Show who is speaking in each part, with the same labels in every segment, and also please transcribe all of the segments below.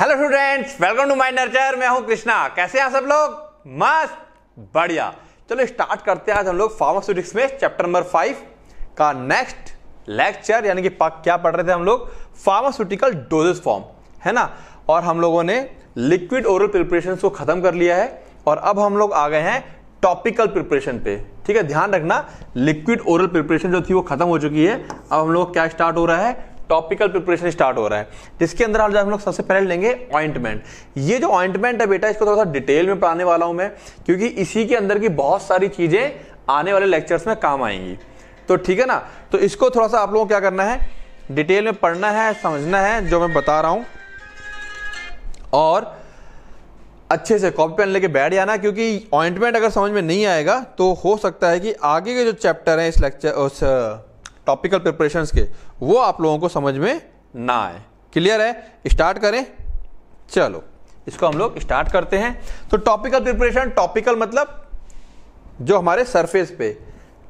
Speaker 1: Hello students welcome to my nurture मैं हूं कृष्णा कैसे हैं सब लोग मस्त बढ़िया चलो स्टार्ट करते हैं आज हम लोग फार्मास्यूटिक्स में चैप्टर नंबर फाइव का नेक्स्ट लेक्चर यानी कि क्या पढ़ रहे थे हम लोग फार्मास्यूटिकल डोजेस फॉर्म है ना और हम लोगों ने लिक्विड ओरल प्रिपरेशन को ख़त्म कर लिया है और अब हम लोग आ गए हैं टॉपिकल प्रिपरेशन पे ठीक है ध्यान रखना लिक्विड ओरल प्रिपरेशन जो थी वो खत्म हो चुकी है अब हम लोग क्या स्टार्ट हो रहा है टॉपिकल प्रिपरेशन स्टार्ट हो रहा है जिसके अंदर आज हम लोग सबसे पहले लेंगे ऑइंटमेंट ये जो ऑइंटमेंट है बेटा इसको थोड़ा सा डिटेल में पढ़ाने वाला हूं मैं क्योंकि इसी के अंदर की बहुत सारी चीज़ें आने वाले लेक्चर्स में काम आएंगी तो ठीक है ना तो इसको थोड़ा सा आप लोगों को क्या करना है डिटेल में पढ़ना है समझना है जो मैं बता रहा हूं और अच्छे से कॉपी पेन लेके बैठ जाना क्योंकि ऑइंटमेंट अगर समझ में नहीं आएगा तो हो सकता है कि आगे के जो चैप्टर हैं इस लेक्चर उस टॉपिकल प्रिपरेशन के वो आप लोगों को समझ में ना आए क्लियर है स्टार्ट करें चलो इसको हम लोग स्टार्ट करते हैं तो टॉपिकल प्रिपरेशन टॉपिकल मतलब जो हमारे सरफेस पे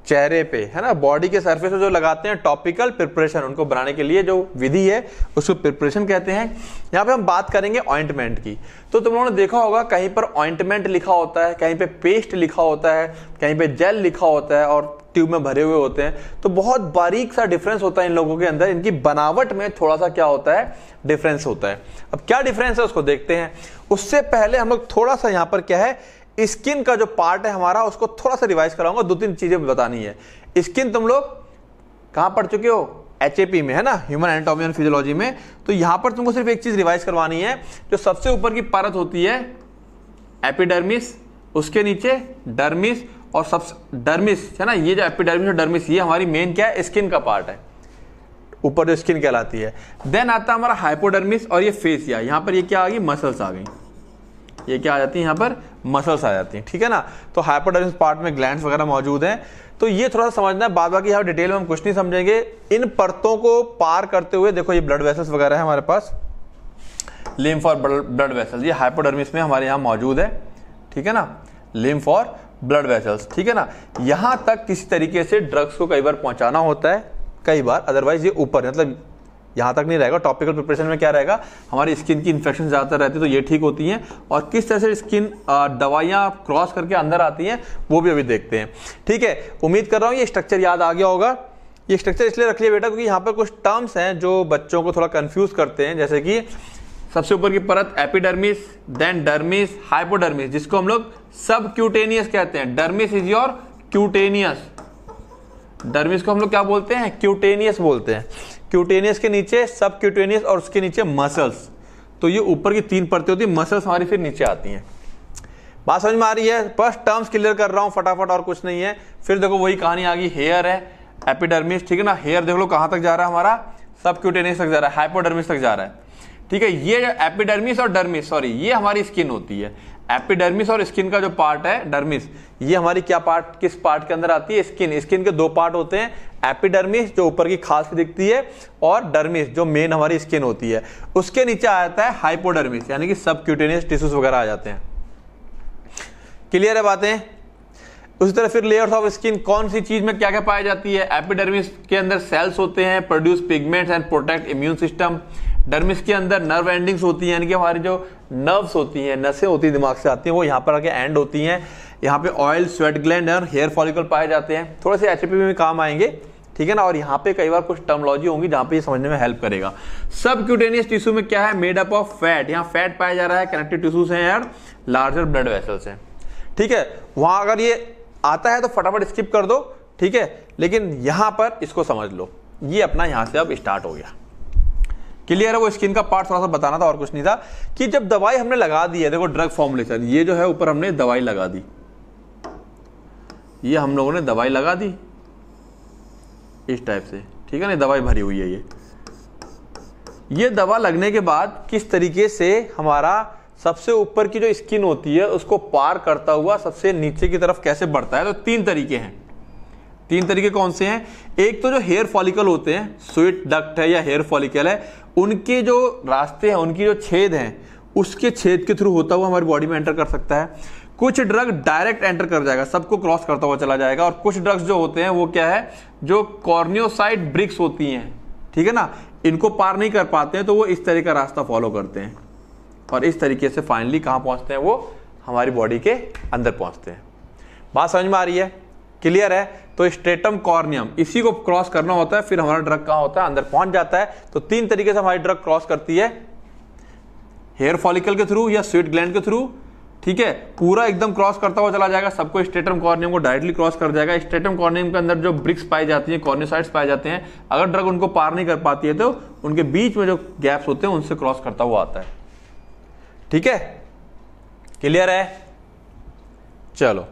Speaker 1: चेहरे पे है ना बॉडी के सरफेस पे जो लगाते हैं टॉपिकल प्रिपरेशन उनको बनाने के लिए जो विधि है उसको प्रिपरेशन कहते हैं यहां पे हम बात करेंगे ऑइंटमेंट की तो तुम लोगों ने देखा होगा कहीं पर ऑइंटमेंट लिखा होता है कहीं पे पेस्ट लिखा होता है कहीं पे जेल लिखा होता है और ट्यूब में भरे हुए होते हैं तो बहुत बारीक सा डिफरेंस होता है इन लोगों के अंदर इनकी बनावट में थोड़ा सा क्या होता है डिफरेंस होता है अब क्या डिफरेंस है उसको देखते हैं उससे पहले हम लोग थोड़ा सा यहां पर क्या है स्किन का जो पार्ट है हमारा उसको थोड़ा सा रिवाइज कराऊंगा दो तीन चीजें बतानी है स्किन तुम लोग कहां पढ़ चुके हो एच में है ना ह्यूमन एनाटॉमी एंड फिजियोलॉजी में तो यहाँ पर तुमको सिर्फ एक चीज रिवाइज करवानी है जो सबसे ऊपर की परत होती है एपिडर्मिस उसके नीचे डर्मिस और सब डर्मिस है ना ये जो एपिडर्मिस और डर्मिस ये हमारी मेन क्या है स्किन का पार्ट है ऊपर जो स्किन कहलाती है देन आता है हमारा हाइपोडर्मिस और ये फेस या यहाँ पर ये क्या आ गई मसल्स आ गई ये क्या आ जाती है यहाँ पर मसल्स आ जाती हैं ठीक है ना तो हाइपोडर्मिस पार्ट में ग्लैंड वगैरह मौजूद हैं तो ये थोड़ा सा समझना है बाद बाकी यहाँ डिटेल में हम कुछ नहीं समझेंगे इन परतों को पार करते हुए देखो ये ब्लड वेसल्स वगैरह है हमारे पास लिम्फ और ब्लड वेसल्स ये हाइपोडर्मिस में हमारे यहाँ मौजूद है ठीक है ना लिम्फ और ब्लड वेसल्स ठीक है ना यहां तक किसी तरीके से ड्रग्स को कई बार पहुंचाना होता है कई बार अदरवाइज ये ऊपर मतलब यहाँ तक नहीं रहेगा टॉपिकल प्रिपरेशन में क्या रहेगा हमारी स्किन की इन्फेक्शन ज़्यादातर रहती है तो ये ठीक होती हैं और किस तरह से स्किन दवाइयाँ क्रॉस करके अंदर आती हैं वो भी अभी देखते हैं ठीक है उम्मीद कर रहा हूँ ये स्ट्रक्चर याद आ गया होगा ये स्ट्रक्चर इसलिए रख लिया बेटा क्योंकि यहाँ पर कुछ टर्म्स हैं जो बच्चों को थोड़ा कन्फ्यूज़ करते हैं जैसे कि सबसे ऊपर की परत एपिडर्मिस देन डर्मिस हाइपोडर्मिस जिसको हम लोग सब क्यूटेनियस कहते हैं dermis is your cutaneous dermis को हम लोग क्या बोलते हैं क्यूटेनियस बोलते हैं क्यूटेनियस के नीचे सब क्यूटेनियस और उसके नीचे मसल्स तो ये ऊपर की तीन परतें होती है मसल्स हमारी फिर नीचे आती हैं बात समझ में आ रही है बस टर्म्स क्लियर कर रहा हूं फटाफट और कुछ नहीं है फिर देखो वही कहानी आ गई हेयर है एपिडर्मिस ठीक है ना हेयर देख लो कहां तक जा रहा है हमारा सब क्यूटेनियस तक जा रहा है हाइपोडर्मिस तक जा रहा है ठीक है ये एपिडर्मिस और डर्मिस सॉरी ये हमारी स्किन होती है एपिडर्मिस और स्किन का जो पार्ट है डर्मिस ये हमारी क्या पार्ट किस पार्ट के अंदर आती है स्किन स्किन के दो पार्ट होते हैं एपिडर्मिस जो ऊपर की खास दिखती है और डर्मिस जो मेन हमारी स्किन होती है उसके नीचे आ जाता है हाइपोडर्मिस यानी कि सबक्यूटेनियस टिश्यूज वगैरह आ जाते हैं क्लियर है बातें उसी तरह फिर लेयर्स ऑफ स्किन कौन सी चीज में क्या क्या पाई जाती है एपिडर्मिस के अंदर सेल्स होते हैं produce pigments and protect immune system dermis के अंदर नर्व एंडिंग्स होती हैं यानी कि हमारी जो नर्व्स होती हैं नसें होती हैं दिमाग से आती हैं वो यहाँ पर आके एंड होती हैं यहाँ पे ऑयल स्वेट ग्लैंड और हेयर फॉलिकल पाए जाते हैं थोड़े से एच में काम आएंगे ठीक है ना और यहाँ पे कई बार कुछ टर्मोलॉजी होंगी जहाँ पे ये समझने में हेल्प करेगा सब क्यूटेनियस टिश्यू में क्या है मेड अप ऑफ फैट यहाँ फैट पाया जा रहा है कनेक्टिव टिश्यूज हैं यार लार्जर ब्लड वेसल्स हैं ठीक है वहाँ अगर ये आता है तो फटाफट स्किप कर दो ठीक है लेकिन यहाँ पर इसको समझ लो ये अपना यहाँ से अब स्टार्ट हो गया क्लियर है वो स्किन का पार्ट थोड़ा सा बताना था और कुछ नहीं था कि जब दवाई हमने लगा दी है देखो ड्रग फॉर्मुलेशन ये जो है ऊपर हमने दवाई लगा दी ये हम लोगों ने दवाई लगा दी इस टाइप से ठीक है ना दवाई भरी हुई है ये ये दवा लगने के बाद किस तरीके से हमारा सबसे ऊपर की जो स्किन होती है उसको पार करता हुआ सबसे नीचे की तरफ कैसे बढ़ता है तो तीन तरीके हैं तीन तरीके कौन से हैं एक तो जो हेयर फॉलिकल होते हैं स्वीट डक्ट है या हेयर फॉलिकल है उनके जो रास्ते हैं उनकी जो छेद हैं उसके छेद के थ्रू होता हुआ हमारी बॉडी में एंटर कर सकता है कुछ ड्रग डायरेक्ट एंटर कर जाएगा सबको क्रॉस करता हुआ चला जाएगा और कुछ ड्रग्स जो होते हैं वो क्या है जो कॉर्नियोसाइड ब्रिक्स होती हैं ठीक है ना इनको पार नहीं कर पाते हैं तो वो इस तरह का रास्ता फॉलो करते हैं और इस तरीके से फाइनली कहाँ पहुँचते हैं वो हमारी बॉडी के अंदर पहुँचते हैं बात समझ में आ रही है क्लियर है तो स्ट्रेटम कॉर्नियम इसी को क्रॉस करना होता है फिर हमारा ड्रग कहा होता है अंदर पहुंच जाता है तो तीन तरीके से हमारी ड्रग क्रॉस करती है हेयर फॉलिकल के थ्रू या स्वीट ग्लैंड के थ्रू ठीक है पूरा एकदम क्रॉस करता हुआ चला जाएगा सबको स्टेटम कॉर्नियम को डायरेक्टली क्रॉस कर जाएगा स्टेटम कॉर्नियम के अंदर जो ब्रिक्स पाई जाती हैं कॉर्नियोसाइड्स पाए जाते हैं अगर ड्रग उनको पार नहीं कर पाती है तो उनके बीच में जो गैप्स होते हैं उनसे क्रॉस करता हुआ आता है ठीक है क्लियर है चलो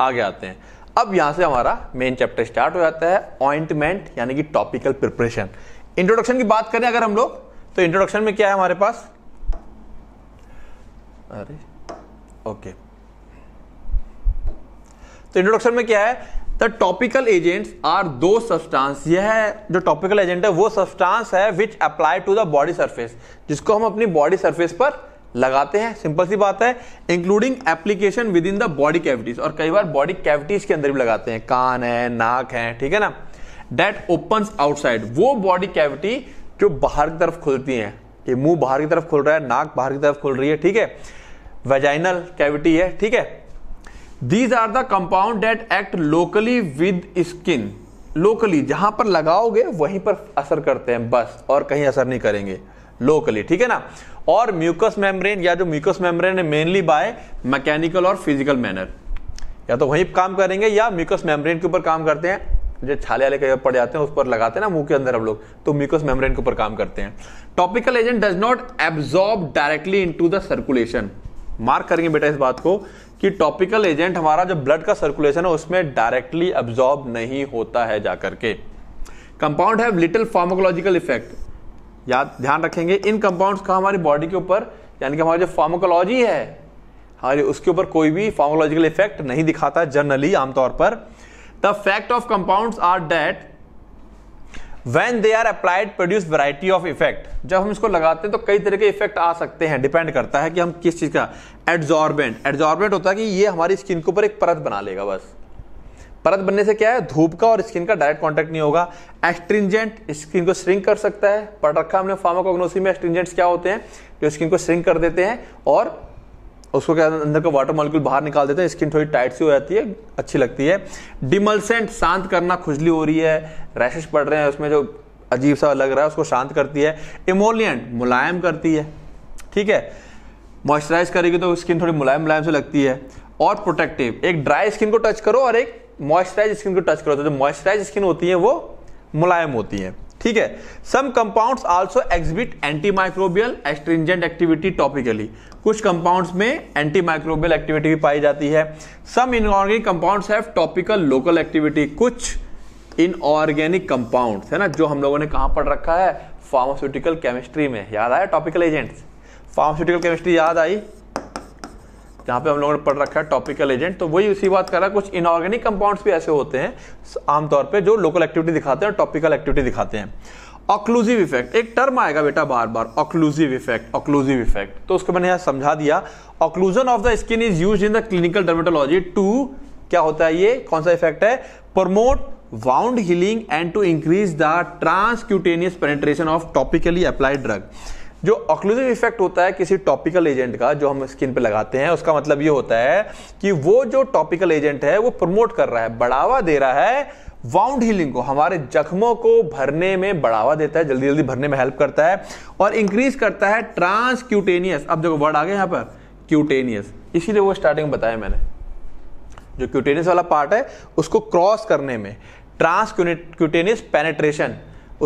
Speaker 1: आगे आते हैं अब यहां से हमारा मेन चैप्टर स्टार्ट हो जाता है ऑइंटमेंट यानी कि टॉपिकल प्रिपरेशन इंट्रोडक्शन की बात करें अगर हम लोग तो इंट्रोडक्शन में क्या है हमारे पास अरे ओके तो इंट्रोडक्शन में क्या है the topical agents are those substance यह जो टॉपिकल एजेंट है वो सब्सटेंस है which apply to the body surface जिसको हम अपनी बॉडी सरफेस पर लगाते हैं सिंपल सी बात है including application within the body cavities और कई बार बॉडी कैविटीज के अंदर भी लगाते हैं कान है नाक है ठीक है ना डेट ओपन आउटसाइड वो बॉडी कैविटी जो बाहर की तरफ खुलती है कि मुंह बाहर की तरफ खुल रहा है नाक बाहर की तरफ खुल रही है ठीक है वेजाइनल कैविटी है ठीक है these are the compound that act locally with skin locally जहां पर लगाओगे वहीं पर असर करते हैं बस और कहीं असर नहीं करेंगे लोकली ठीक है ना और म्यूकस मेम्ब्रेन या जो म्यूकस मेम्ब्रेन है मेनली बाय मैकेनिकल और फिजिकल मैनर या तो वहीं काम करेंगे या म्यूकस मेम्ब्रेन के ऊपर काम करते हैं जो छाले वाले कहीं पड़ जाते हैं उस पर लगाते हैं ना मुंह के अंदर हम लोग तो म्यूकस मेम्ब्रेन के ऊपर काम करते हैं topical agent does not absorb directly to the circulation mark करेंगे बेटा इस बात को कि टॉपिकल एजेंट हमारा जो ब्लड का सर्कुलेशन है उसमें डायरेक्टली एब्जॉर्ब नहीं होता है जाकर के compound have little pharmacological effect याद ध्यान रखेंगे इन कंपाउंड्स का हमारी बॉडी के ऊपर यानी कि हमारी जो फार्मोकोलॉजी है हमारी उसके ऊपर कोई भी फार्मोलॉजिकल इफेक्ट नहीं दिखाता जनरली आमतौर पर the fact of compound are that when they are applied produce variety of effect जब हम इसको लगाते हैं तो कई तरह के इफेक्ट आ सकते हैं डिपेंड करता है कि हम किस चीज़ का एड्जॉर्बेंट एड्जॉर्बेंट होता है कि ये हमारी स्किन के ऊपर एक परत बना लेगा बस परत बनने से क्या है धूप का और स्किन का डायरेक्ट कॉन्टेक्ट नहीं होगा एस्ट्रिंजेंट स्किन को श्रिंक कर सकता है पढ़ रखा हमने फार्माकोग्नोसी में एस्ट्रिंजेंट्स क्या होते हैं जो स्किन को श्रिंक कर देते हैं और उसको क्या अंदर का वाटर मॉलिक्यूल बाहर निकाल देते हैं स्किन थोड़ी टाइट सी हो जाती है अच्छी लगती है डिमलसेंट शांत करना खुजली हो रही है रैशेस पड़ रहे हैं उसमें जो अजीब सा लग रहा है उसको शांत करती है इमोलियंट मुलायम करती है ठीक है मॉइस्चराइज करेगी तो स्किन थोड़ी मुलायम मुलायम से लगती है और प्रोटेक्टिव एक ड्राई स्किन को टच करो और एक मॉइस्चराइज स्किन को टच करो तो जो मॉइस्चराइज स्किन होती है वो मुलायम होती है ठीक है some compounds also exhibit anti microbial astringent activity topically कुछ कंपाउंड्स में एंटी माइक्रोबियल एक्टिविटी भी पाई जाती है some inorganic compounds have topical local activity कुछ इनऑर्गेनिक कंपाउंड्स है ना जो हम लोगों ने कहां पढ़ रखा है फार्मास्यूटिकल केमिस्ट्री में याद आया टॉपिकल एजेंट्स फार्मास्यूटिकल केमिस्ट्री याद आई जहाँ पे हम लोगों ने पढ़ रखा है टॉपिकल एजेंट तो वही उसी बात कर रहा है कुछ इनऑर्गेनिक कंपाउंड्स भी ऐसे होते हैं आमतौर पे जो लोकल एक्टिविटी दिखाते हैं टॉपिकल एक्टिविटी दिखाते हैं ऑक्लूसिव इफेक्ट एक टर्म आएगा बेटा बार बार ऑक्लूसिव इफेक्ट ऑक्लूसिव इफेक्ट तो उसको मैंने यहाँ समझा दिया occlusion of the skin is use in the clinical dermatology to क्या होता है ये कौन सा इफेक्ट है promote wound healing and to increase the transcutaneous penetration of topically applied drug जो ऑक्लूसिव इफेक्ट होता है किसी टॉपिकल एजेंट का जो हम स्किन पे लगाते हैं उसका मतलब ये होता है कि वो जो टॉपिकल एजेंट है वो प्रमोट कर रहा है बढ़ावा दे रहा है वाउंड हीलिंग को हमारे जख्मों को भरने में बढ़ावा देता है जल्दी जल्दी भरने में हेल्प करता है और इंक्रीज करता है ट्रांसक्यूटेनियस अब देखो वर्ड आ गया यहां पर क्यूटेनियस इसीलिए वो स्टार्टिंग में बताया मैंने जो क्यूटेनियस वाला पार्ट है उसको क्रॉस करने में ट्रांसक्यूटेनियस पेनेट्रेशन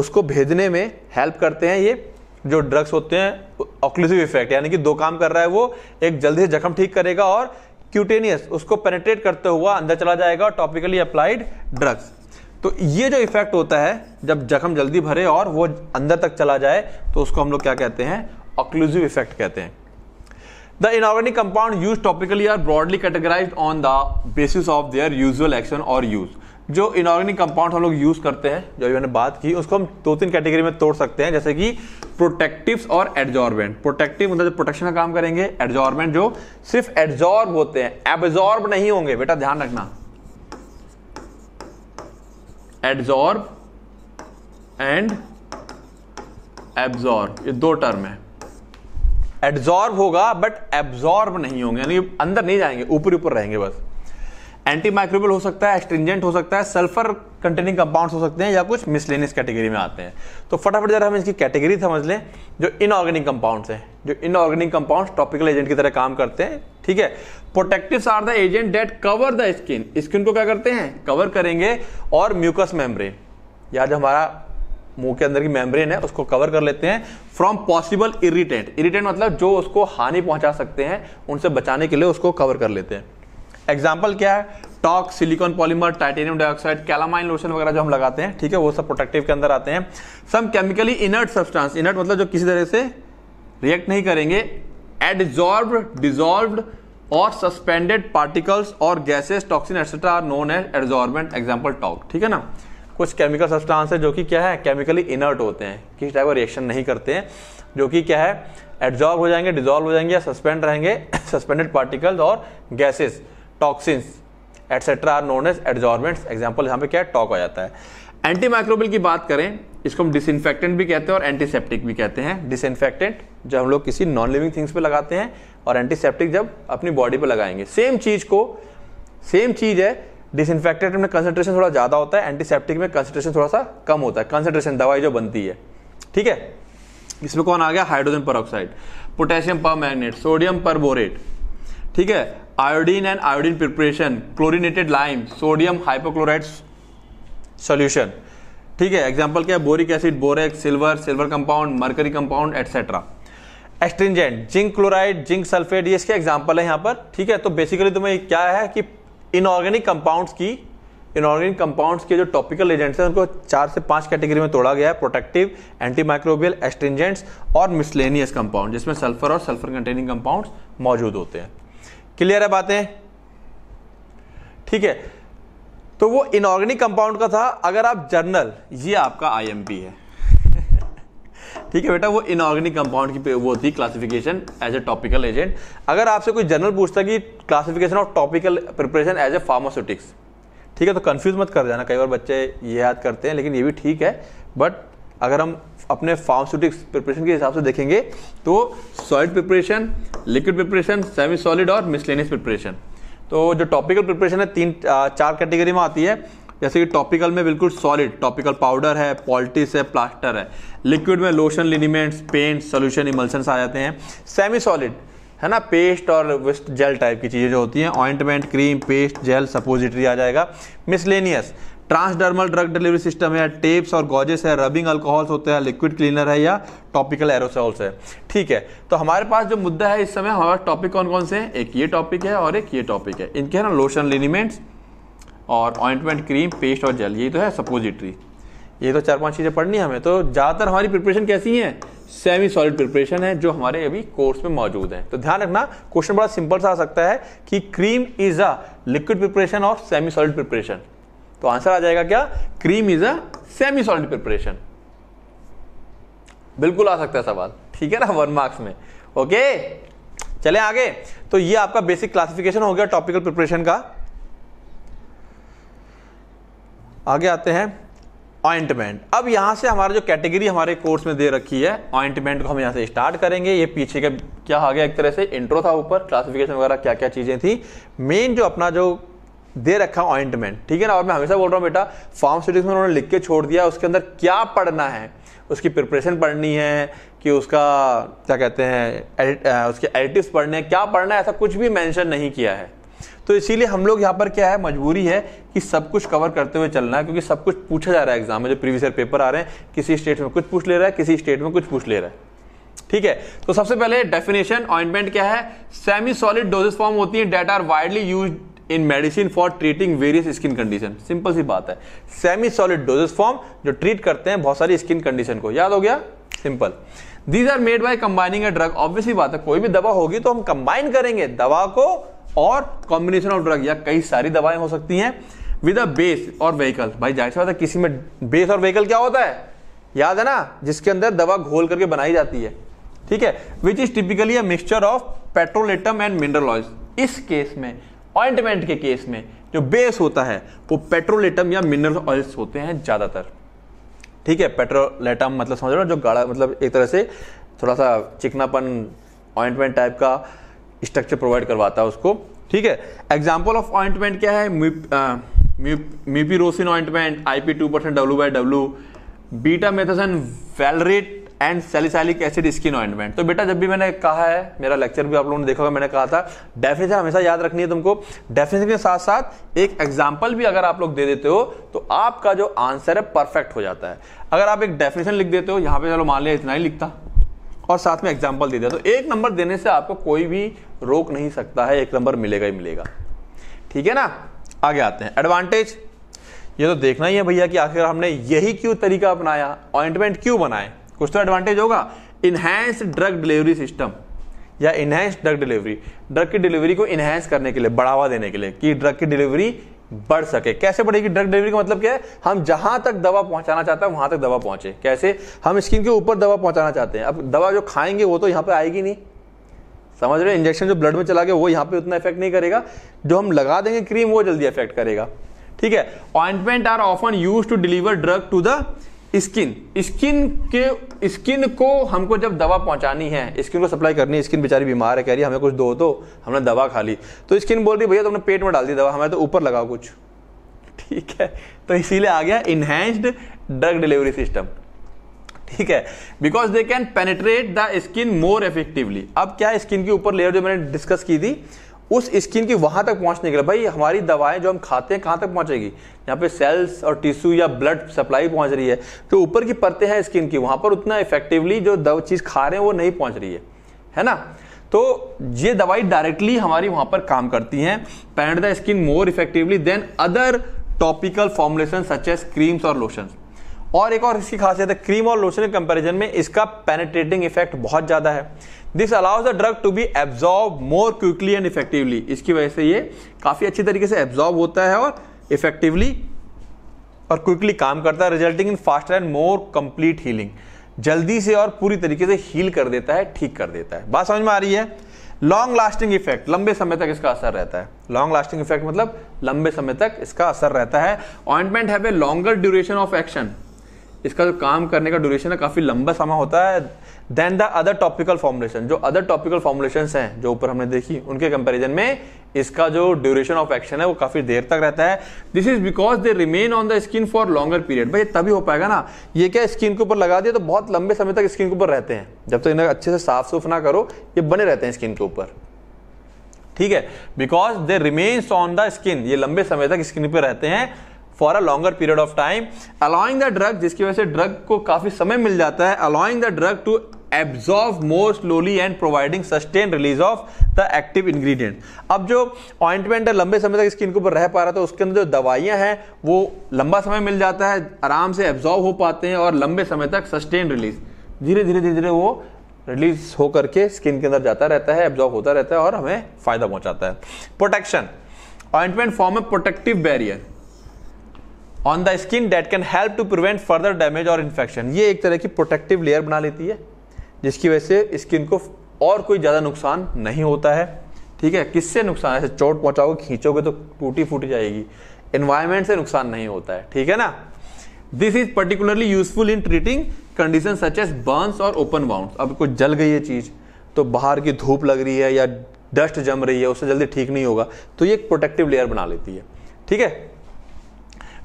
Speaker 1: उसको भेजने में हेल्प करते हैं ये जो ड्रग्स होते हैं ऑक्लूसिव इफेक्ट यानी कि दो काम कर रहा है वो एक जल्दी से जख्म ठीक करेगा और क्यूटेनियस उसको पेनेट्रेट करते हुआ अंदर चला जाएगा टॉपिकली अप्लाइड ड्रग्स तो ये जो इफेक्ट होता है जब जख्म जल्दी भरे और वो अंदर तक चला जाए तो उसको हम लोग क्या कहते हैं ऑक्लूसिव इफेक्ट कहते हैं the inorganic compound use topically are broadly categorise on the basis of their usual action और यूज जो इनऑर्गेनिक कंपाउंड हम लोग यूज करते हैं जो मैंने बात की उसको हम दो तीन कैटेगरी में तोड़ सकते हैं जैसे कि प्रोटेक्टिव और एडजॉर्बेंट प्रोटेक्टिव मतलब जो प्रोटेक्शन का काम करेंगे एडजॉर्बेंट जो सिर्फ एडजॉर्ब होते हैं एब्जॉर्ब नहीं होंगे बेटा ध्यान रखना एडजॉर्ब एंड एब्जॉर्ब ये दो टर्म है एडजॉर्ब होगा बट एब्जॉर्ब नहीं होंगे यानी अंदर नहीं जाएंगे ऊपर ऊपर रहेंगे बस एंटी माइक्रोबियल हो सकता है एस्ट्रिंजेंट हो सकता है सल्फर कंटेनिंग कंपाउंड्स हो सकते हैं या कुछ मिसलेनियस कैटेगरी में आते हैं तो फटाफट जरा हम इसकी कैटेगरी समझ लें जो इनऑर्गेनिक कंपाउंड्स हैं जो इनऑर्गेनिक कंपाउंड्स टॉपिकल एजेंट की तरह काम करते हैं ठीक है protective are the agent that cover the skin skin को क्या करते हैं कवर करेंगे और म्यूकस मेम्ब्रेन या जो हमारा मुंह के अंदर की मेम्ब्रेन है उसको कवर कर लेते हैं फ्रॉम पॉसिबल इरिटेंट इरिटेंट मतलब जो उसको हानि पहुंचा सकते हैं उनसे बचाने के लिए उसको कवर कर लेते हैं एग्जाम्पल क्या है talc silicone polymer titanium dioxide calamine lotion वगैरह जो हम लगाते हैं ठीक है वो सब प्रोटेक्टिव के अंदर आते हैं some chemically inert substance inert मतलब जो किसी तरह से रिएक्ट नहीं करेंगे एडजॉर्ब डिजॉल्व और सस्पेंडेड पार्टिकल्स और gases toxin etcetera are known as adsorbent example talc ठीक है ना कुछ केमिकल सब्सटेंस है जो कि क्या है केमिकली इनर्ट होते हैं किसी टाइप का रिएक्शन नहीं करते हैं जो कि क्या है एडजॉर्ब हो जाएंगे डिजॉल्व हो जाएंगे या सस्पेंड रहेंगे सस्पेंडेड पार्टिकल्स और gases toxins etcetera are known as adsorbents example यहाँ पे क्या है टॉक हो जाता है एंटी माइक्रोबल की बात करें इसको हम डिसइनफेक्टेंट भी कहते हैं और एंटीसेप्टिक भी कहते हैं डिसइनफेक्टेंट जब हम लोग किसी नॉन लिविंग थिंग्स पे लगाते हैं और एंटीसेप्टिक जब अपनी बॉडी पे लगाएंगे सेम चीज़ को सेम चीज़ है डिसइनफेक्टेंट में कंसनट्रेशन थोड़ा ज़्यादा होता है एंटीसेप्टिक में कंसनट्रेशन थोड़ा सा कम होता है कंसनट्रेशन दवाई जो बनती है ठीक है इसमें कौन आ गया हाइड्रोजन पर पोटेशियम पर सोडियम पर ठीक है iodine and iodine preparation chlorinated lime sodium hypochlorite solution ठीक है एग्जाम्पल क्या है boric acid borax silver silver compound mercury compound etcetera astringent zinc chloride zinc sulphate ये इसके एग्जाम्पल है यहाँ पर ठीक है तो बेसिकली तुम्हें क्या है कि इनऑर्गेनिक कंपाउंड्स की इनऑर्गेनिक कंपाउंड्स के जो टॉपिकल एजेंट्स हैं उनको चार से पांच कैटेगरी में तोड़ा गया है प्रोटेक्टिव एंटीमाइक्रोबियल एस्ट्रिंजेंट्स और मिसलेनियस कंपाउंड जिसमें सल्फर और सल्फर कंटेनिंग कंपाउंड्स मौजूद होते हैं क्लियर है बातें ठीक है तो वो इनऑर्गेनिक कंपाउंड का था अगर आप जर्नल ये आपका आईएमपी है ठीक है बेटा वो इनऑर्गेनिक कंपाउंड की वो थी classification as a topical agent अगर आपसे कोई जनरल पूछता कि classification of topical preparation as a pharmaceutics ठीक है तो कंफ्यूज मत कर जाना कई बार बच्चे ये याद करते हैं लेकिन ये भी ठीक है बट अगर हम अपने फार्मास्यूटिक्स प्रिपरेशन के हिसाब से देखेंगे तो solid preparation liquid preparation semi solid और मिसलेनियस प्रिपरेशन तो जो टॉपिकल प्रिपरेशन है तीन चार कैटेगरी में आती है जैसे कि टॉपिकल में बिल्कुल सॉलिड टॉपिकल पाउडर है पॉलिटिस है प्लास्टर है लिक्विड में lotion liniments paint solution emulsions आ जाते हैं सेमी सॉलिड है ना पेस्ट और वेस्ट जेल टाइप की चीज़ें जो होती हैं ointment cream paste gel suppository आ जाएगा miscellaneous transdermal drug delivery system है टेप्स और गॉजेस है रबिंग अल्कोहल्स होते हैं लिक्विड क्लीनर है या टॉपिकल एरोसोल्स है ठीक है तो हमारे पास जो मुद्दा है इस समय हमारे टॉपिक कौन कौन से हैं एक ये टॉपिक है और एक ये टॉपिक है इनके है ना लोशन लिनिमेंट्स और ऑइंटमेंट क्रीम पेस्ट और जेल ये तो है सपोजिटरी ये तो चार पांच चीज़ें पढ़नी है हमें तो ज़्यादातर हमारी प्रिपरेशन कैसी है सेमी सॉलिड प्रिपरेशन है जो हमारे अभी कोर्स में मौजूद है तो ध्यान रखना क्वेश्चन बड़ा सिंपल सा आ सकता है कि cream is a liquid preparation और सेमी सॉलिड प्रिपरेशन तो आंसर आ जाएगा क्या cream is a semi solid preparation बिल्कुल आ सकता है सवाल ठीक है ना वन मार्क्स में ओके चले आगे तो ये आपका बेसिक क्लासिफिकेशन हो गया टॉपिकल प्रिपरेशन का आगे आते हैं ऑइंटमेंट अब यहां से हमारा जो कैटेगरी हमारे कोर्स में दे रखी है ऑइंटमेंट को हम यहां से स्टार्ट करेंगे ये पीछे का क्या आ गया एक तरह से इंट्रो था ऊपर क्लासिफिकेशन वगैरह क्या क्या चीज़ें थी मेन जो अपना जो दे रखा ऑइंटमेंट ठीक है ना और मैं हमेशा बोल रहा हूँ बेटा फार्मास्यूटिक्स में उन्होंने लिख के छोड़ दिया उसके अंदर क्या पढ़ना है उसकी प्रिपरेशन पढ़नी है कि उसका क्या कहते हैं उसके एडिटिव्स पढ़ने हैं क्या पढ़ना है ऐसा कुछ भी मैंशन नहीं किया है तो इसीलिए हम लोग यहाँ पर क्या है मजबूरी है कि सब कुछ कवर करते हुए चलना है क्योंकि सब कुछ पूछा जा रहा है एग्जाम में जो प्रीवियस ईयर पेपर आ रहे हैं किसी स्टेट में कुछ पूछ ले रहा है किसी स्टेट में कुछ पूछ ले रहा है ठीक है तो सबसे पहले डेफिनेशन ऑइंटमेंट क्या है सेमी सॉलिड डोजेस फॉर्म होती है that are widely use in medicine for treating various skin condition simple सी बात है सेमी सॉलिड डोजेस फॉर्म जो ट्रीट करते हैं बहुत सारी स्किन कंडीशन को याद हो गया simple these are made by combining a drug obviously बात है कोई भी दवा होगी तो हम कंबाइन करेंगे दवा को और कॉम्बिनेशन ऑफ ड्रग या कई सारी दवाएं हो सकती हैं विद अ बेस और व्हीकल भाई जाहिर बात है किसी में बेस और व्हीकल क्या होता है याद है ना जिसके अंदर दवा घोल करके बनाई जाती है ठीक है which is typically a mixture of petrolatum and mineral oils इस केस में ऑइंटमेंट के केस में जो बेस होता है वो पेट्रोलेटम या मिनरल ऑयल्स होते हैं ज़्यादातर ठीक है पेट्रोलेटम मतलब समझ रहे हो जो गाढ़ा मतलब एक तरह से थोड़ा सा चिकनापन ऑइंटमेंट टाइप का स्ट्रक्चर प्रोवाइड करवाता है उसको ठीक है एग्जाम्पल ऑफ ऑइंटमेंट क्या है mupirocin ointment IP two percent W by W betamethasone valerate and salicylic acid skin ointment तो बेटा जब भी मैंने कहा है मेरा लेक्चर भी आप लोगों ने देखा होगा मैंने कहा था डेफिनेशन हमेशा याद रखनी है तुमको डेफिनेशन के साथ साथ एक एग्जाम्पल भी अगर आप लोग दे देते हो तो आपका जो आंसर है परफेक्ट हो जाता है अगर आप एक डेफिनेशन लिख देते हो यहाँ पे चलो मान लिया इतना ही लिखता और साथ में एग्जाम्पल दे दिया तो एक नंबर देने से आपको कोई भी रोक नहीं सकता है एक नंबर मिलेगा ही मिलेगा ठीक है ना आगे आते हैं एडवांटेज ये तो देखना ही है भैया कि आखिर हमने यही क्यों तरीका अपनाया ऑइंटमेंट क्यों बनाए कुछ तो एडवांटेज होगा इन्हेंस ड्रग डिलीवरी सिस्टम या इन्हेंस ड्रग डिलीवरी ड्रग की डिलीवरी को इन्हेंस करने के लिए बढ़ावा देने के लिए कि ड्रग की डिलीवरी बढ़ सके कैसे बढ़ेगी ड्रग डिलीवरी का मतलब क्या है हम जहां तक दवा पहुंचाना चाहते हैं वहां तक दवा पहुंचे कैसे हम स्किन के ऊपर दवा पहुंचाना चाहते हैं अब दवा जो खाएंगे वो तो यहां पर आएगी नहीं समझ रहे इंजेक्शन जो ब्लड में चला गया वो यहां पे उतना इफेक्ट नहीं करेगा जो हम लगा देंगे क्रीम वो जल्दी इफेक्ट करेगा ठीक है ointment are often use to deliver drug to the skin skin के स्किन को हमको जब दवा पहुंचानी है स्किन को सप्लाई करनी है स्किन बेचारी बीमार है कह रही है हमें कुछ दो तो हमने दवा खा ली तो स्किन बोल रही भैया तुमने पेट में डाल दी दवा हमें तो ऊपर लगाओ कुछ ठीक है तो इसीलिए आ गया इनहेंस्ड ड्रग डिलीवरी सिस्टम ठीक है because they can penetrate the skin more effectively अब क्या स्किन के ऊपर लेयर जो मैंने डिस्कस की थी उस स्किन की वहां तक पहुंचने के लिए भाई हमारी दवाएं जो हम खाते हैं कहां तक पहुंचेगी यहाँ पे सेल्स और टिश्यू या ब्लड सप्लाई पहुंच रही है तो ऊपर की परतें हैं स्किन की वहां पर उतना इफेक्टिवली जो चीज खा रहे हैं वो नहीं पहुंच रही है है ना तो ये दवाई डायरेक्टली हमारी वहां पर काम करती है पैंड the skin more effectively than other topical formulation such as creams और लोशन और एक और इसकी खासियत है क्रीम और लोशन के कंपैरिजन में इसका पेनिट्रेटिंग इफेक्ट बहुत ज़्यादा है this allows the drug to be absorb more quickly and effectively इसकी वजह से ये काफ़ी अच्छी तरीके से एब्जॉर्ब होता है और इफेक्टिवली और क्विकली काम करता है resulting in faster and more complete healing जल्दी से और पूरी तरीके से हील कर देता है ठीक कर देता है बात समझ में आ रही है लॉन्ग लास्टिंग इफेक्ट लंबे समय तक इसका असर रहता है लॉन्ग लास्टिंग इफेक्ट मतलब लंबे समय तक इसका असर रहता है ointment have a longer duration of action इसका जो काम करने का ड्यूरेशन है काफ़ी लंबा समय होता है than the other topical formulation जो अदर टॉपिकल फॉर्मुलेशन हैं जो ऊपर हमने देखी उनके कंपैरिजन में इसका जो ड्यूरेशन ऑफ एक्शन है वो काफी देर तक रहता है this is because they remain on the skin for longer period भाई तभी हो पाएगा ना ये क्या स्किन के ऊपर लगा दिया तो बहुत लंबे समय तक स्किन के ऊपर रहते हैं जब तक तो इन्हें अच्छे से साफ सुफ ना करो ये बने रहते हैं स्किन के ऊपर ठीक है because they remains on the skin ये लंबे समय तक स्किन पर रहते हैं for a longer period of time allowing the drug जिसकी वजह से ड्रग को काफी समय मिल जाता है allowing the drug to absorb more slowly and providing sustain release of the active ingredient अब जो ऑइंटमेंट है लंबे समय तक स्किन के ऊपर रह पा रहा था उसके अंदर जो दवाइयां हैं वो लंबा समय मिल जाता है आराम से एब्जॉर्व हो पाते हैं और लंबे समय तक सस्टेन रिलीज धीरे धीरे धीरे धीरे वो रिलीज होकर के स्किन के अंदर जाता रहता है एब्जॉर्व होता रहता है और हमें फायदा पहुंचाता है protection ointment form a protective barrier on the skin that can help to prevent further damage और इन्फेक्शन ये एक तरह की प्रोटेक्टिव लेयर बना लेती है जिसकी वजह से स्किन को और कोई ज़्यादा नुकसान नहीं होता है ठीक है किससे नुकसान ऐसे चोट पहुँचाओगे खींचोगे तो टूटी फूटी जाएगी इन्वायरमेंट से नुकसान नहीं होता है ठीक है ना this is particularly useful in treating condition such as burns और ओपन बाउंड अब कुछ जल गई है चीज़ तो बाहर की धूप लग रही है या डस्ट जम रही है उससे जल्दी ठीक नहीं होगा तो ये एक प्रोटेक्टिव लेयर बना लेती है ठीक है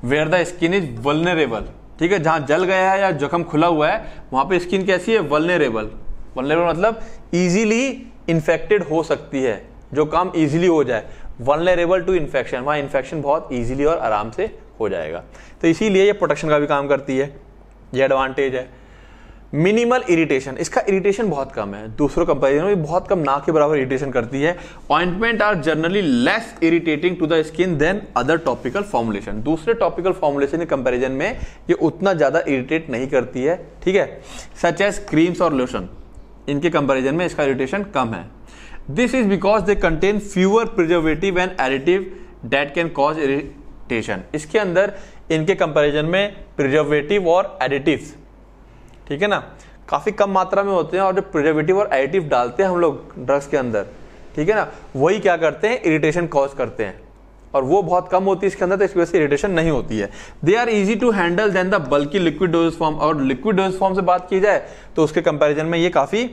Speaker 1: where the skin is vulnerable ठीक है जहाँ जल गया है या जख्म खुला हुआ है वहाँ पे स्किन कैसी है वलनेरेबल वलनेरेबल मतलब ईजिली इन्फेक्टेड हो सकती है जो काम ईजिली हो जाए वलनेरेबल टू इन्फेक्शन वहाँ इन्फेक्शन बहुत ईजिली और आराम से हो जाएगा तो इसीलिए ये प्रोटेक्शन का भी काम करती है ये एडवांटेज है मिनिमल इरिटेशन इसका इरिटेशन बहुत कम है दूसरों कंपेरिजन में बहुत कम ना के बराबर इरिटेशन करती है ointment are generally less irritating to the skin than other topical formulation दूसरे टॉपिकल फॉर्मुलेशन के कंपेरिजन में ये उतना ज़्यादा इरिटेट नहीं करती है ठीक है सच एज क्रीम्स और लोशन इनके कंपेरिजन में इसका इरिटेशन कम है this is because they contain fewer preservative and additive that can cause irritation इसके अंदर इनके कंपेरिजन में प्रिजर्वेटिव और एडिटिव ठीक है ना काफ़ी कम मात्रा में होते हैं और जो प्रिजर्वेटिव और एडिटिव डालते हैं हम लोग ड्रग्स के अंदर ठीक है ना वही क्या करते हैं इरिटेशन कॉज करते हैं और वो बहुत कम होती है इसके अंदर तो इसकी वजह से इरिटेशन नहीं होती है they are easy to handle than the बल्कि लिक्विड डोज फॉर्म और लिक्विड डोज फॉर्म से बात की जाए तो उसके कंपेरिजन में ये काफ़ी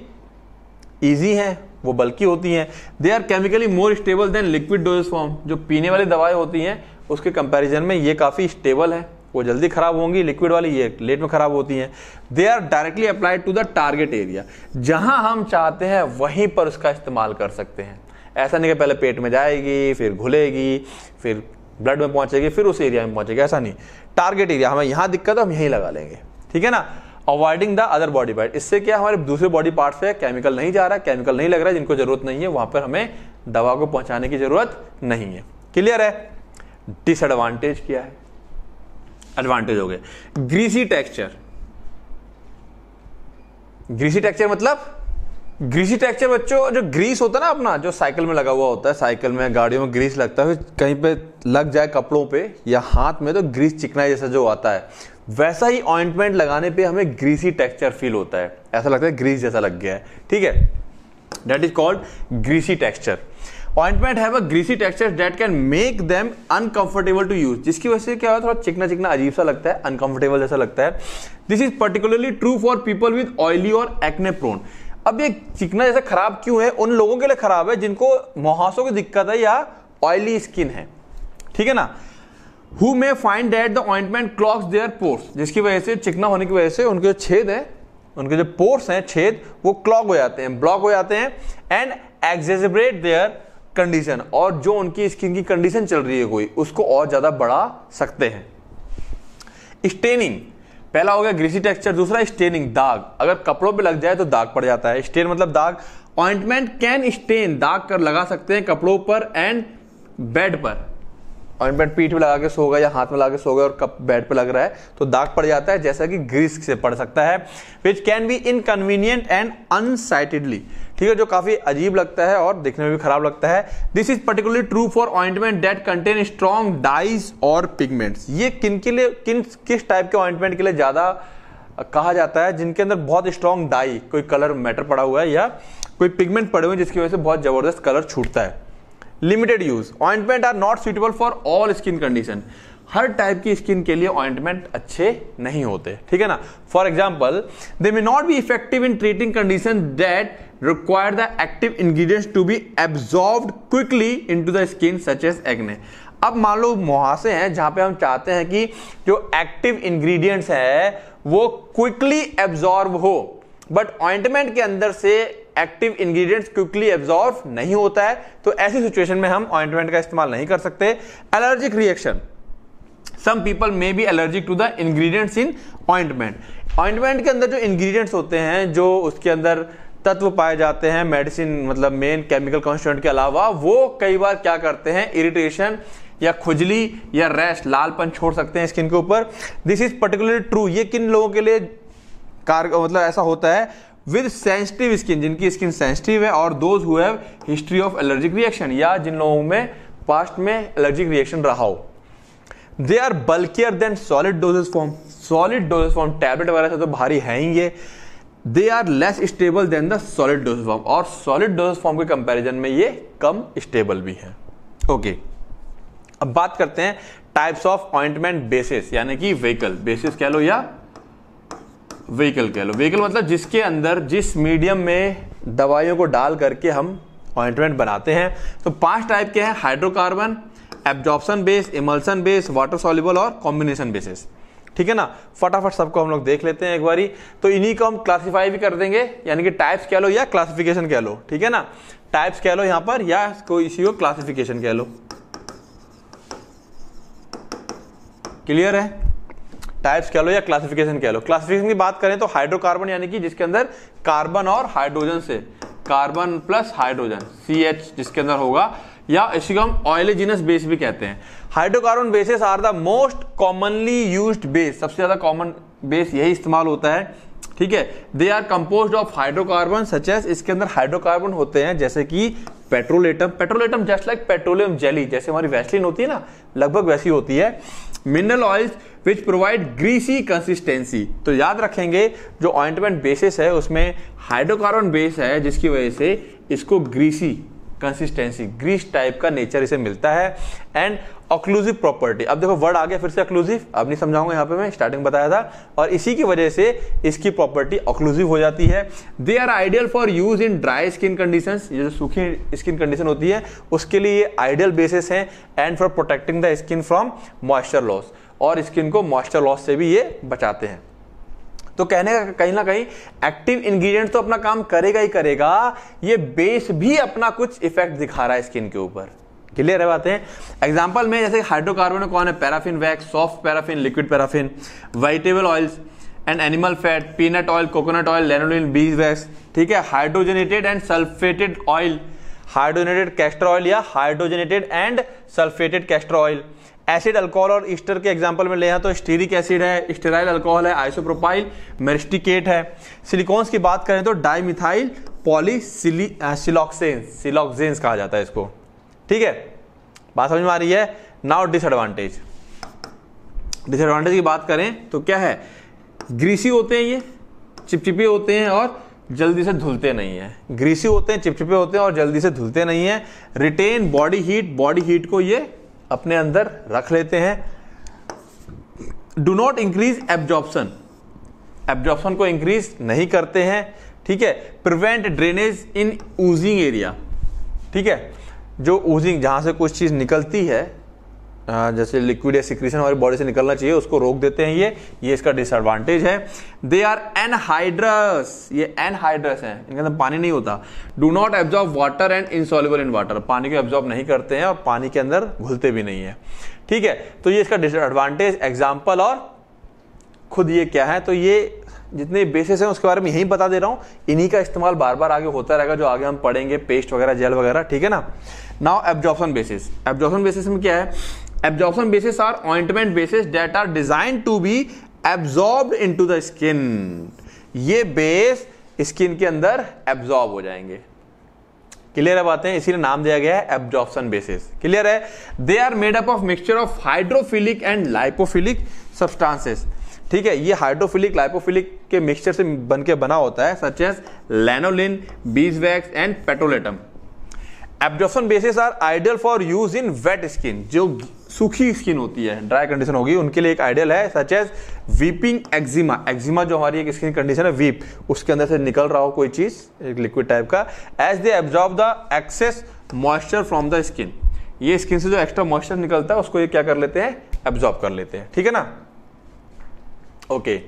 Speaker 1: ईजी है वो बल्कि होती हैं they are chemically more stable than liquid dose form जो पीने वाली दवाएं होती हैं उसके कंपेरिजन में ये काफ़ी स्टेबल है वो जल्दी खराब होंगी लिक्विड वाली ये लेट में खराब होती हैं they are directly applied to the target area जहां हम चाहते हैं वहीं पर उसका इस्तेमाल कर सकते हैं ऐसा नहीं कि पहले पेट में जाएगी फिर घुलेगी फिर ब्लड में पहुंचेगी फिर उस एरिया में पहुंचेगी ऐसा नहीं टारगेट एरिया हमें यहाँ दिक्कत है हम यहीं लगा लेंगे ठीक है ना avoiding the other body part इससे क्या हमारे दूसरे बॉडी पार्ट से केमिकल नहीं जा रहा है केमिकल नहीं लग रहा है जिनको जरूरत नहीं है वहां पर हमें दवा को पहुंचाने की जरूरत नहीं है क्लियर है डिसएडवांटेज क्या है एडवांटेज हो गए ग्रीसी टेक्सचर ग्रीसी टेक्सचर मतलब ग्रीसी टेक्सचर बच्चों जो ग्रीस होता है ना अपना जो साइकिल में लगा हुआ होता है साइकिल में गाड़ियों में ग्रीस लगता है कहीं पे लग जाए कपड़ों पे या हाथ में तो ग्रीस चिकनाई जैसा जो आता है वैसा ही ऑइंटमेंट लगाने पे हमें ग्रीसी टेक्सचर फील होता है ऐसा लगता है ग्रीस जैसा लग गया है ठीक है that is called greasy texture ointment have a greasy texture that can make them uncomfortable to use जिसकी वजह से क्या होता है थोड़ा चिकना चिकना अजीब सा लगता है अनकंफर्टेबल जैसा लगता है this is particularly true for people with oily और एक्ने प्रोन अब ये चिकना जैसा खराब क्यों है उन लोगों के लिए खराब है जिनको मुहासों की दिक्कत है या ऑयली स्किन है ठीक है ना who may find that the ointment clogs their pores जिसकी वजह से चिकना होने की वजह से उनके जो छेद है उनके जो पोर्स हैं छेद वो क्लॉक हो जाते हैं ब्लॉक हो जाते हैं एंड एग्जेजरेट देयर कंडीशन और जो उनकी स्किन की कंडीशन चल रही है कोई उसको और ज़्यादा बढ़ा सकते हैं स्टेनिंग पहला हो गया ग्रीसी टेक्सचर दूसरा स्टेनिंग दाग अगर कपड़ों पे लग जाए तो दाग पड़ जाता है स्टेन मतलब दाग ऑइंटमेंट कैन स्टेन दाग कर लगा सकते हैं कपड़ों पर एंड बेड पर ऑइंटमेंट पीठ में लगा के सो गए या हाथ में लगा के सो गए और कप बेड पे लग रहा है तो दाग पड़ जाता है जैसा कि ग्रीस से पड़ सकता है which can be inconvenient and unsightly ठीक है जो काफी अजीब लगता है और दिखने में भी खराब लगता है this is particularly true for ointment that contain strong dyes और पिगमेंट्स ये किन के लिए किन किस टाइप के ऑइंटमेंट के लिए ज्यादा कहा जाता है जिनके अंदर बहुत स्ट्रॉन्ग डाई कोई कलर मैटर पड़ा हुआ है या कोई पिगमेंट पड़े हुए जिसकी वजह से बहुत जबरदस्त कलर छूटता है limited use ointment are not suitable for all skin condition हर टाइप की स्किन के लिए ऑइंटमेंट अच्छे नहीं होते ठीक है ना for example they may not be effective in treating condition that require the active ingredient to be absorb quickly into the skin such as acne अब मान लो मुहासे हैं जहां पे हम चाहते हैं कि जो एक्टिव इंग्रेडिएंट्स है वो क्विकली एब्जॉर्ब हो बट ऑइंटमेंट के अंदर से एक्टिव इंग्रेडिएंट्स क्विकली एब्जॉर्व नहीं होता है तो ऐसी सिचुएशन में हम ऑइंटमेंट का इस्तेमाल नहीं कर सकते allergic reaction some people may be allergic to the ingredients in ointment ointment के अंदर जो इंग्रेडिएंट्स होते हैं जो उसके अंदर तत्व पाए जाते हैं मेडिसिन मतलब मेन केमिकल कॉन्स्टेंट के अलावा वो कई बार क्या करते हैं इरिटेशन या खुजली या रैश लालपन छोड़ सकते हैं स्किन के ऊपर दिस इज पर्टिकुलरली ट्रू ये किन लोगों के लिए कार मतलब ऐसा होता है विद सेंसिटिव स्किन जिनकी स्किन सेंसिटिव है और those who have history of allergic reaction या जिन लोगों में पास्ट में एलर्जिक रिएक्शन रहा हो they are bulkier than solid doses form solid doses form tablet वगैरह से तो भारी है ही ये they are less stable than the solid dose form और सॉलिड डोजेस फॉर्म के कंपेरिजन में ये कम स्टेबल भी है ओके okay. अब बात करते हैं टाइप्स ऑफ ऑइंटमेंट बेसिस यानी कि व्हीकल बेसिस कह लो या व्हीकल कह लो व्हीकल मतलब जिसके अंदर जिस मीडियम में दवाइयों को डाल करके हम ऑइंटमेंट बनाते हैं तो पांच टाइप के हैं hydrocarbon absorption base emulsion base water soluble और कॉम्बिनेशन बेसिस ठीक है ना फटाफट सबको हम लोग देख लेते हैं एक बारी तो इन्हीं को हम क्लासीफाई भी कर देंगे यानी कि टाइप्स कह लो या क्लासिफिकेशन कह लो ठीक है ना टाइप्स कह लो यहाँ पर या कोई इसी को क्लासिफिकेशन कह लो क्लियर है टाइप्स कह लो या क्लासिफिकेशन कह लो क्लासिफिकेशन की बात करें तो हाइड्रोकार्बन यानी कि जिसके अंदर कार्बन और हाइड्रोजन से carbon plus hydrogen C H जिसके अंदर होगा या इसी को हम ऑयलेजिनस बेस भी कहते हैं hydrocarbon bases are the most commonly use base सबसे ज्यादा कॉमन बेस यही इस्तेमाल होता है ठीक है they are compose of hydrocarbon such as इसके अंदर हाइड्रोकार्बन होते हैं जैसे कि petrol atom petrol atom just like petroleum jelly जैसे हमारी वैसलिन होती है ना लगभग वैसी होती है mineral oils which provide greasy consistency तो याद रखेंगे जो ऑइंटमेंट बेसिस है उसमें हाइड्रोकार्बन बेस है जिसकी वजह से इसको ग्रीसी कंसिस्टेंसी ग्रीस टाइप का नेचर इसे मिलता है एंड ऑक्लूसिव प्रॉपर्टी अब देखो वर्ड आ गया फिर से ऑक्लूसिव अब नहीं समझाऊंगा यहाँ पे मैं स्टार्टिंग बताया था और इसी की वजह से इसकी प्रॉपर्टी ऑक्लूसिव हो जाती है they are ideal for use in dry skin condition ये जो सूखी स्किन कंडीशन होती है उसके लिए ये आइडियल बेसिस हैं and for protecting the skin from moisture loss और स्किन को मॉइस्चर लॉस से भी ये बचाते हैं तो कहने का कहीं ना कहीं एक्टिव इंग्रेडिएंट तो अपना काम करेगा ही करेगा ये बेस भी अपना कुछ इफेक्ट दिखा रहा है स्किन के ऊपर क्लियर है बातें एग्जाम्पल में जैसे हाइड्रोकार्बन कौन है paraffin wax soft paraffin liquid paraffin vegetable oils and animal fat peanut oil coconut oil lanolin beeswax ठीक है hydrogenated and sulphated oil hydrogenated castor oil या hydrogenated and sulphated castor oil acid alcohol और ester के example में ले तो stearic acid है stearyl alcohol है आइसोप्रोपाइल मेरिस्टिकेट है सिलिकॉन्स की बात करें तो डाइमिथाइल पॉलीसिलॉक्सेन्स सिलोक्सेंस कहा जाता है इसको ठीक है बात समझ में आ रही है नाउ डिसएडवांटेज डिसएडवांटेज की बात करें तो क्या है ग्रीसी होते हैं ये चिपचिपे होते हैं और जल्दी से धुलते नहीं है ग्रीसी होते हैं चिपचिपे होते हैं और जल्दी से धुलते नहीं है retain body heat body heat को ये अपने अंदर रख लेते हैं do not increase absorption absorption को इंक्रीज नहीं करते हैं ठीक है prevent drainage in oozing area ठीक है जो ऊजिंग जहां से कुछ चीज़ निकलती है हाँ, जैसे लिक्विड या सिक्रीशन हमारी बॉडी से निकलना चाहिए उसको रोक देते हैं ये ये इसका डिसएडवांटेज है दे आर एनहाइड्रस ये एनहाइड्रस हैं इनके अंदर पानी नहीं होता do not absorb water and insoluble in water पानी को एब्जॉर्ब नहीं करते हैं और पानी के अंदर घुलते भी नहीं है ठीक है तो ये इसका डिसएडवांटेज एग्जाम्पल और खुद ये क्या है तो ये जितने बेसिस हैं उसके बारे में यही बता दे रहा हूँ इन्हीं का इस्तेमाल बार बार आगे होता रहेगा जो आगे हम पढ़ेंगे पेस्ट वगैरह जेल वगैरह ठीक है ना now absorption bases absorption bases में क्या है absorption bases are ointment bases that are designed to be absorb into the skin ये बेस स्किन के अंदर एब्जॉर्ब हो जाएंगे क्लियर है बातें इसीलिए नाम दिया गया है एब्जॉर्बन बेसिस क्लियर है they are made up of mixture of hydrophilic and lipophilic substances ठीक है ये हाइड्रोफिलिक लाइपोफिलिक के मिक्सचर से बन के बना होता है such as lanolin beeswax and petrolatum absorption bases are ideal for use in wet skin जो सूखी स्किन होती है ड्राई कंडीशन होगी उनके लिए एक आइडियल है such as weeping eczema eczema जो हमारी एक स्किन कंडीशन है वीप उसके अंदर से निकल रहा हो कोई चीज एक लिक्विड टाइप का as they absorb the excess moisture from the skin ये स्किन से जो एक्स्ट्रा मॉइस्चर निकलता है उसको ये क्या कर लेते हैं एब्जॉर्ब कर लेते हैं ठीक है ना ओके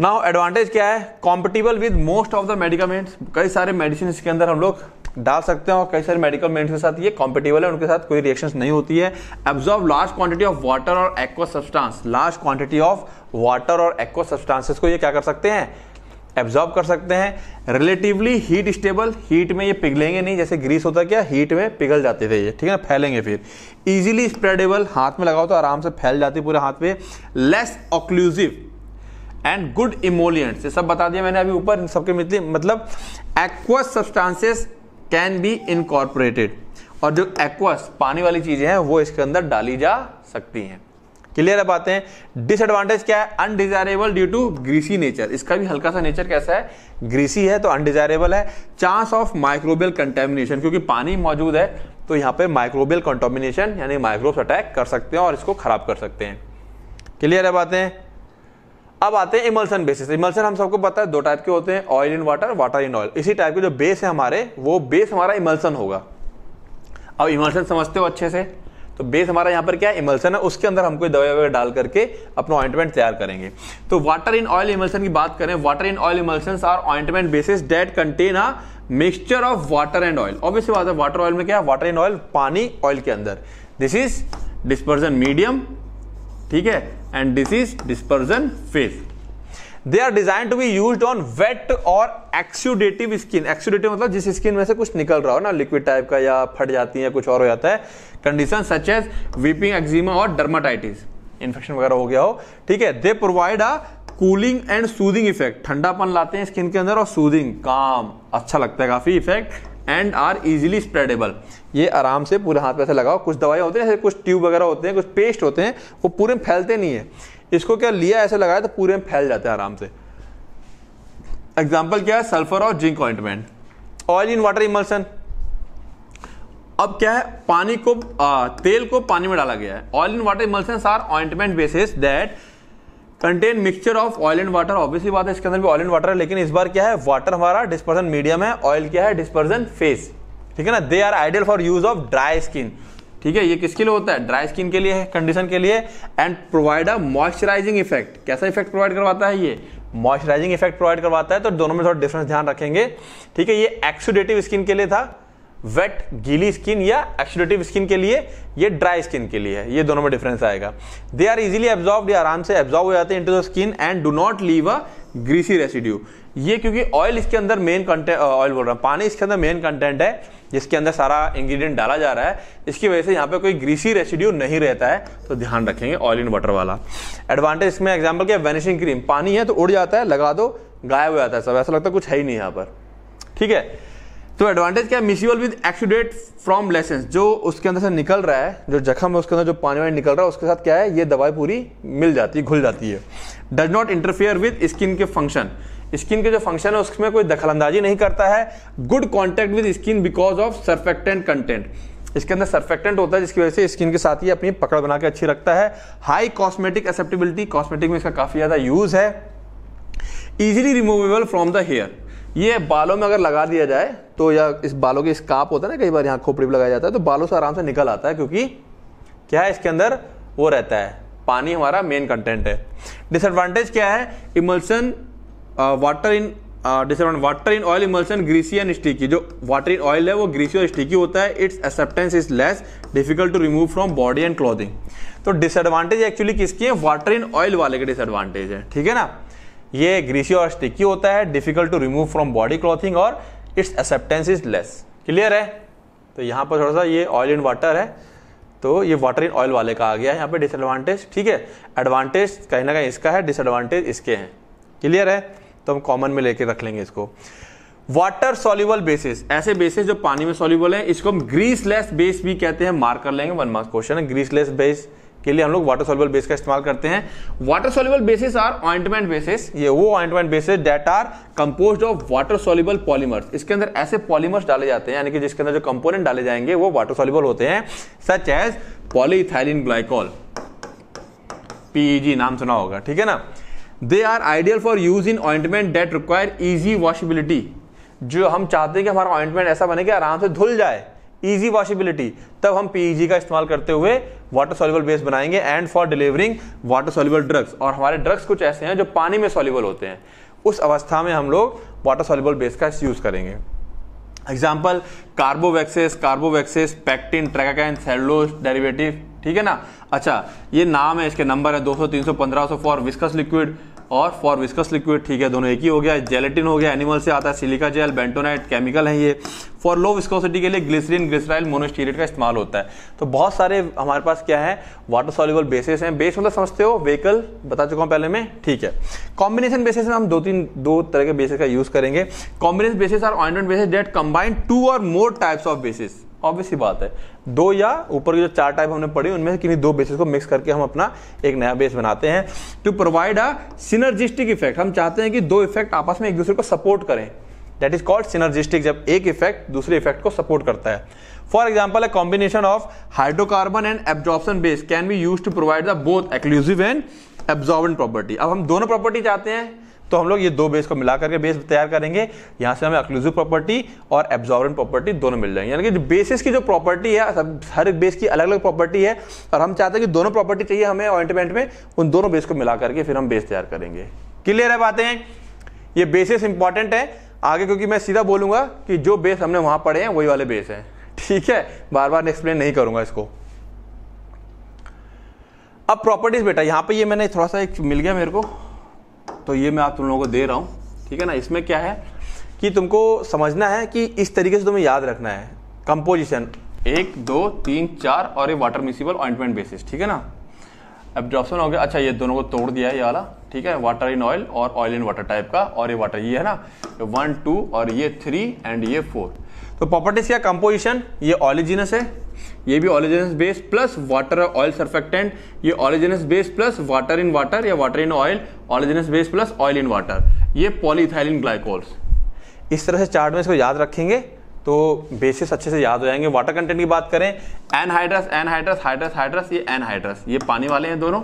Speaker 1: नाउ एडवांटेज क्या है compatible with most of the medicaments कई सारे मेडिसिन के अंदर हम लोग डाल सकते हैं और कई सारे मेडिकल मेडिस के साथ ये कॉम्पेटेबल है उनके साथ कोई रिएक्शन नहीं होती है absorb large quantity of water और aqueous substance large quantity of water और एक्व सब्सटेंसेस को ये क्या कर सकते हैं एब्जॉर्ब कर सकते हैं रिलेटिवली हीट स्टेबल हीट में ये पिघलेंगे नहीं जैसे ग्रीस होता क्या हीट में पिघल जाते थे ये ठीक है ना फैलेंगे फिर इजीली स्प्रेडेबल हाथ में लगाओ तो आराम से फैल जाती पूरे हाथ पे less occlusive and good emollients ये सब बता दिया मैंने अभी ऊपर सबके मतलब aqueous substances can be incorporated और जो एक्वस पानी वाली चीजें हैं वो इसके अंदर डाली जा सकती हैं क्लियर है बातें डिसएडवांटेज क्या है undesirable due to greasy nature इसका भी हल्का सा नेचर कैसा है ग्रीसी है तो अनडिजायरेबल है चांस ऑफ माइक्रोबियल कंटेमिनेशन क्योंकि पानी मौजूद है तो यहाँ पे माइक्रोबियल कंटोमिनेशन यानी माइक्रोब्स अटैक कर सकते हैं और इसको खराब कर सकते हैं क्लियर है बातें अब आते हैं इमल्सन बेसिस इमल्सन हम सबको पता है दो टाइप के होते हैं oil in water water in oil इसी टाइप के जो बेस है हमारे वो बेस हमारा इमल्सन होगा अब इमल्सन समझते हो अच्छे से तो बेस हमारा यहाँ पर क्या है इमल्सन है उसके अंदर हमको दवाई वगैरह डाल करके अपना ऑइंटमेंट तैयार करेंगे तो वाटर इन ऑयल इमल्सन की बात करें water in oil emulsion are ointment bases that contain a mixture of water and oil obviously बात है वाटर ऑयल में क्या है वाटर इन ऑयल पानी ऑयल के अंदर दिस इज डिस्पर्जन मीडियम ठीक है and this is dispersion phase they are designed to be use on wet और एक्सुडेटिव स्किन एक्सुडेटिव मतलब जिस स्किन में से कुछ निकल रहा हो ना लिक्विड टाइप का या फट जाती है कुछ और हो जाता है condition such as weeping eczema और डर्माटाइटिस इन्फेक्शन वगैरह हो गया हो ठीक है they provide a cooling and soothing effect ठंडापन लाते हैं स्किन के अंदर और सूदिंग काम अच्छा लगता है काफी effect and are easily spreadable ये आराम से पूरे हाथ पे ऐसे लगाओ कुछ दवाइयाँ होती हैं जैसे कुछ ट्यूब वगैरह होते हैं कुछ पेस्ट होते हैं वो पूरे में फैलते नहीं है इसको क्या लिया ऐसे लगाया तो पूरे में फैल जाते हैं आराम से एग्जाम्पल क्या है सल्फर और zinc ointment oil in water emulsion अब क्या है पानी को आ, तेल को पानी में डाला गया है oil in water emulsion are ointment bases that contain mixture of oil and water obviously बात है इसके अंदर भी ऑयल एंड वाटर है लेकिन इस बार क्या है वाटर हमारा डिस्पर्जन मीडियम है ऑयल क्या है डिस्पर्जन फेस ठीक है ना they are ideal for use of dry skin ठीक है ये किसके लिए होता है ड्राई स्किन के लिए है कंडीशन के लिए and provide a moisturising effect कैसा इफेक्ट प्रोवाइड करवाता है ये मॉइस्चराइजिंग इफेक्ट प्रोवाइड करवाता है तो दोनों में थोड़ा डिफरेंस ध्यान रखेंगे ठीक है ये एक्सुडेटिव स्किन के लिए था वेट गीली स्किन या एक्सुडेटिव स्किन के लिए ये ड्राई स्किन के लिए है ये दोनों में डिफरेंस आएगा दे आर इजिली एब्जॉर्ब या आराम से एब्जॉर्ब हो जाते हैं into the skin and do not leave a greasy residue ये क्योंकि ऑयल इसके अंदर मेन कंटेंट ऑयल बोल रहा हूँ पानी इसके अंदर मेन कंटेंट है जिसके अंदर सारा इंग्रेडिएंट डाला जा रहा है इसकी वजह से यहाँ पे कोई ग्रीसी रेसिड्यू नहीं रहता है तो ध्यान रखेंगे ऑयल इन वाटर वाला एडवांटेज इसमें एग्जाम्पल क्या वेनिशिंग क्रीम पानी है तो उड़ जाता है लगा दो गायब हो जाता है सब ऐसा लगता है कुछ है ही नहीं यहाँ पर ठीक है तो एडवांटेज क्या है miscible with exudate from lesions जो उसके अंदर से निकल रहा है जो जख्म है उसके अंदर जो पानी वानी निकल रहा है उसके साथ क्या है ये दवाई पूरी मिल जाती है घुल जाती है does not interfere with skin के फंक्शन स्किन के जो फंक्शन है उसमें कोई दखलंदाजी नहीं करता है good contact with skin because of surfactant content इसके अंदर सर्फेक्टेंट होता है जिसकी वजह से स्किन के साथ ही अपनी पकड़ बना के अच्छी रखता है हाई कॉस्मेटिक एक्सेप्टेबिलिटी कॉस्मेटिक में इसका काफ़ी ज़्यादा यूज़ है easily removable from the hair ये बालों में अगर लगा दिया जाए तो या इस बालों के स्काप होता है ना कई बार यहाँ खोपड़ी पर लगाया जाता है तो बालों से आराम से निकल आता है क्योंकि क्या है इसके अंदर वो रहता है पानी हमारा मेन कंटेंट है डिसएडवांटेज क्या है emulsion water in this water in oil emulsion greasy and sticky जो वाटर इन ऑयल है वो ग्रीसी और स्टिकी होता है its acceptance is less difficult to remove from body and clothing तो डिसएडवांटेज एक्चुअली किसकी है वाटर इन ऑयल वाले के डिसएडवांटेज है ठीक है ना ये ग्रीसी और स्टिकी होता है difficult to remove from body clothing और its acceptance is less clear है तो यहाँ पर थोड़ा सा ये ऑयल इन वाटर है तो ये वाटर इन ऑयल वाले का आ गया है यहाँ पे डिसएडवांटेज ठीक है एडवांटेज कहीं ना कहीं इसका है डिसएडवांटेज इसके हैं क्लियर है तो हम कॉमन में लेके रख लेंगे इसको वाटर सॉल्यूबल बेसिस ऐसे बेसिस जो पानी में सॉल्यूबल है इसको हम ग्रीसलेस बेस भी कहते हैं मार्क कर लेंगे वन मार्क्स क्वेश्चन है ग्रीसलेस बेस के लिए हम लोग वाटर सोल्यूबल बेस का इस्तेमाल करते हैं water soluble bases are ointment bases ये वो ointment bases that are compose of water soluble polymers इसके अंदर ऐसे पॉलीमर्स डाले जाते हैं यानी कि जिसके अंदर जो कंपोनेंट डाले जाएंगे वो वाटर सोल्यूबल होते हैं such as polyethylene glycol PEG नाम सुना होगा ठीक है ना they are ideal for use in ointment that require easy washability जो हम चाहते हैं कि हमारा ऑइंटमेंट ऐसा बने कि आराम से धुल जाए ईजी वॉशिबिलिटी तब हम पीईजी e का इस्तेमाल करते हुए वाटर सोल्यूबल बेस बनाएंगे and for delivering water soluble drugs और हमारे ड्रग्स कुछ ऐसे हैं जो पानी में सोल्यूबल होते हैं उस अवस्था में हम लोग वाटर सोल्यूबल बेस का यूज़ करेंगे example carbowaxes carbowaxes pectin tragacanth cellulose derivative ठीक है ना अच्छा ये नाम है इसके नंबर है दो सौ तीन सौ पंद्रह सौ फॉर विस्कस लिक्विड और फॉर विस्कस लिक्विड ठीक है दोनों एक ही हो गया जेलेटिन हो गया एनिमल से आता है सिलिका जेल बेंटोनाइट केमिकल है ये फॉर लो विस्कोसिटी के लिए ग्लिसरीन ग्लिसराइल मोनोस्टीरियड का इस्तेमाल होता है तो बहुत सारे हमारे पास क्या है वाटर सॉल्यूबल बेसिस हैं बेस मतलब समझते हो व्हीकल बता चुका हूँ पहले मैं ठीक है कॉम्बिनेशन बेसिस में हम दो तीन दो तरह के बेसिस का यूज करेंगे कॉम्बिनेशन बेसिस और ointment bases that combined two और more types of bases obvious ही बात है दो या ऊपर की जो चार टाइप हमने पढ़ी उनमें से किन्हीं दो बेसिस को मिक्स करके हम अपना एक नया बेस बनाते हैं to provide a synergistic effect हम चाहते हैं कि दो इफेक्ट आपस में एक दूसरे को सपोर्ट करें दैट इज कॉल्ड सिनर्जिस्टिक जब एक इफेक्ट दूसरे इफेक्ट को सपोर्ट करता है for example a combination of hydrocarbon and absorption base can be use to provide the both occlusive and absorption property अब हम दोनों प्रॉपर्टी चाहते हैं तो हम लोग ये दो बेस को मिला करके बेस तैयार करेंगे यहाँ से हमें अक्लूसिव प्रॉपर्टी और एब्जॉर्बेंट प्रॉपर्टी दोनों मिल जाएंगे यानी कि बेसिस की जो प्रॉपर्टी है सब हर एक बेस की अलग अलग प्रॉपर्टी है और हम चाहते हैं कि दोनों प्रॉपर्टी चाहिए हमें ऑइंटमेंट में उन दोनों बेस को मिला करके फिर हम बेस तैयार करेंगे क्लियर है बातें ये बेसिस इंपॉर्टेंट है आगे क्योंकि मैं सीधा बोलूंगा कि जो बेस हमने वहां पढ़े हैं वही वाले बेस हैं ठीक है बार बार एक्सप्लेन नहीं करूंगा इसको अब प्रॉपर्टीज बेटा यहां पे ये मैंने थोड़ा सा एक मिल गया मेरे को तो ये मैं आप तुम लोगों को दे रहा हूँ ठीक है ना इसमें क्या है कि तुमको समझना है कि इस तरीके से तुम्हें याद रखना है कंपोजिशन एक दो तीन चार और ये वाटर मिसिबल ऑइंटमेंट बेसिस ठीक है ना अब एब्जॉर्प्शन हो गया अच्छा ये दोनों को तोड़ दिया है ये वाला ठीक है वाटर इन ऑयल और ऑयल इन वाटर टाइप का और ये वाटर ये है ना वन टू और ये थ्री एंड ये फोर तो प्रॉपर्टीज क्या कंपोजिशन ये ऑलिजिनस है ये भी oleaginous base plus water oil surfactant ये oleaginous base plus water in water या water in oil oleaginous base plus oil in water ये पॉलीथाइलिन ग्लाइकोल्स इस तरह से चार्ट में इसको याद रखेंगे तो बेसिस अच्छे से याद हो जाएंगे वाटर कंटेंट की बात करें एनहाइड्रस एनहाइड्रस हाइड्रस हाइड्रस ये एनहाइड्रस ये पानी वाले हैं दोनों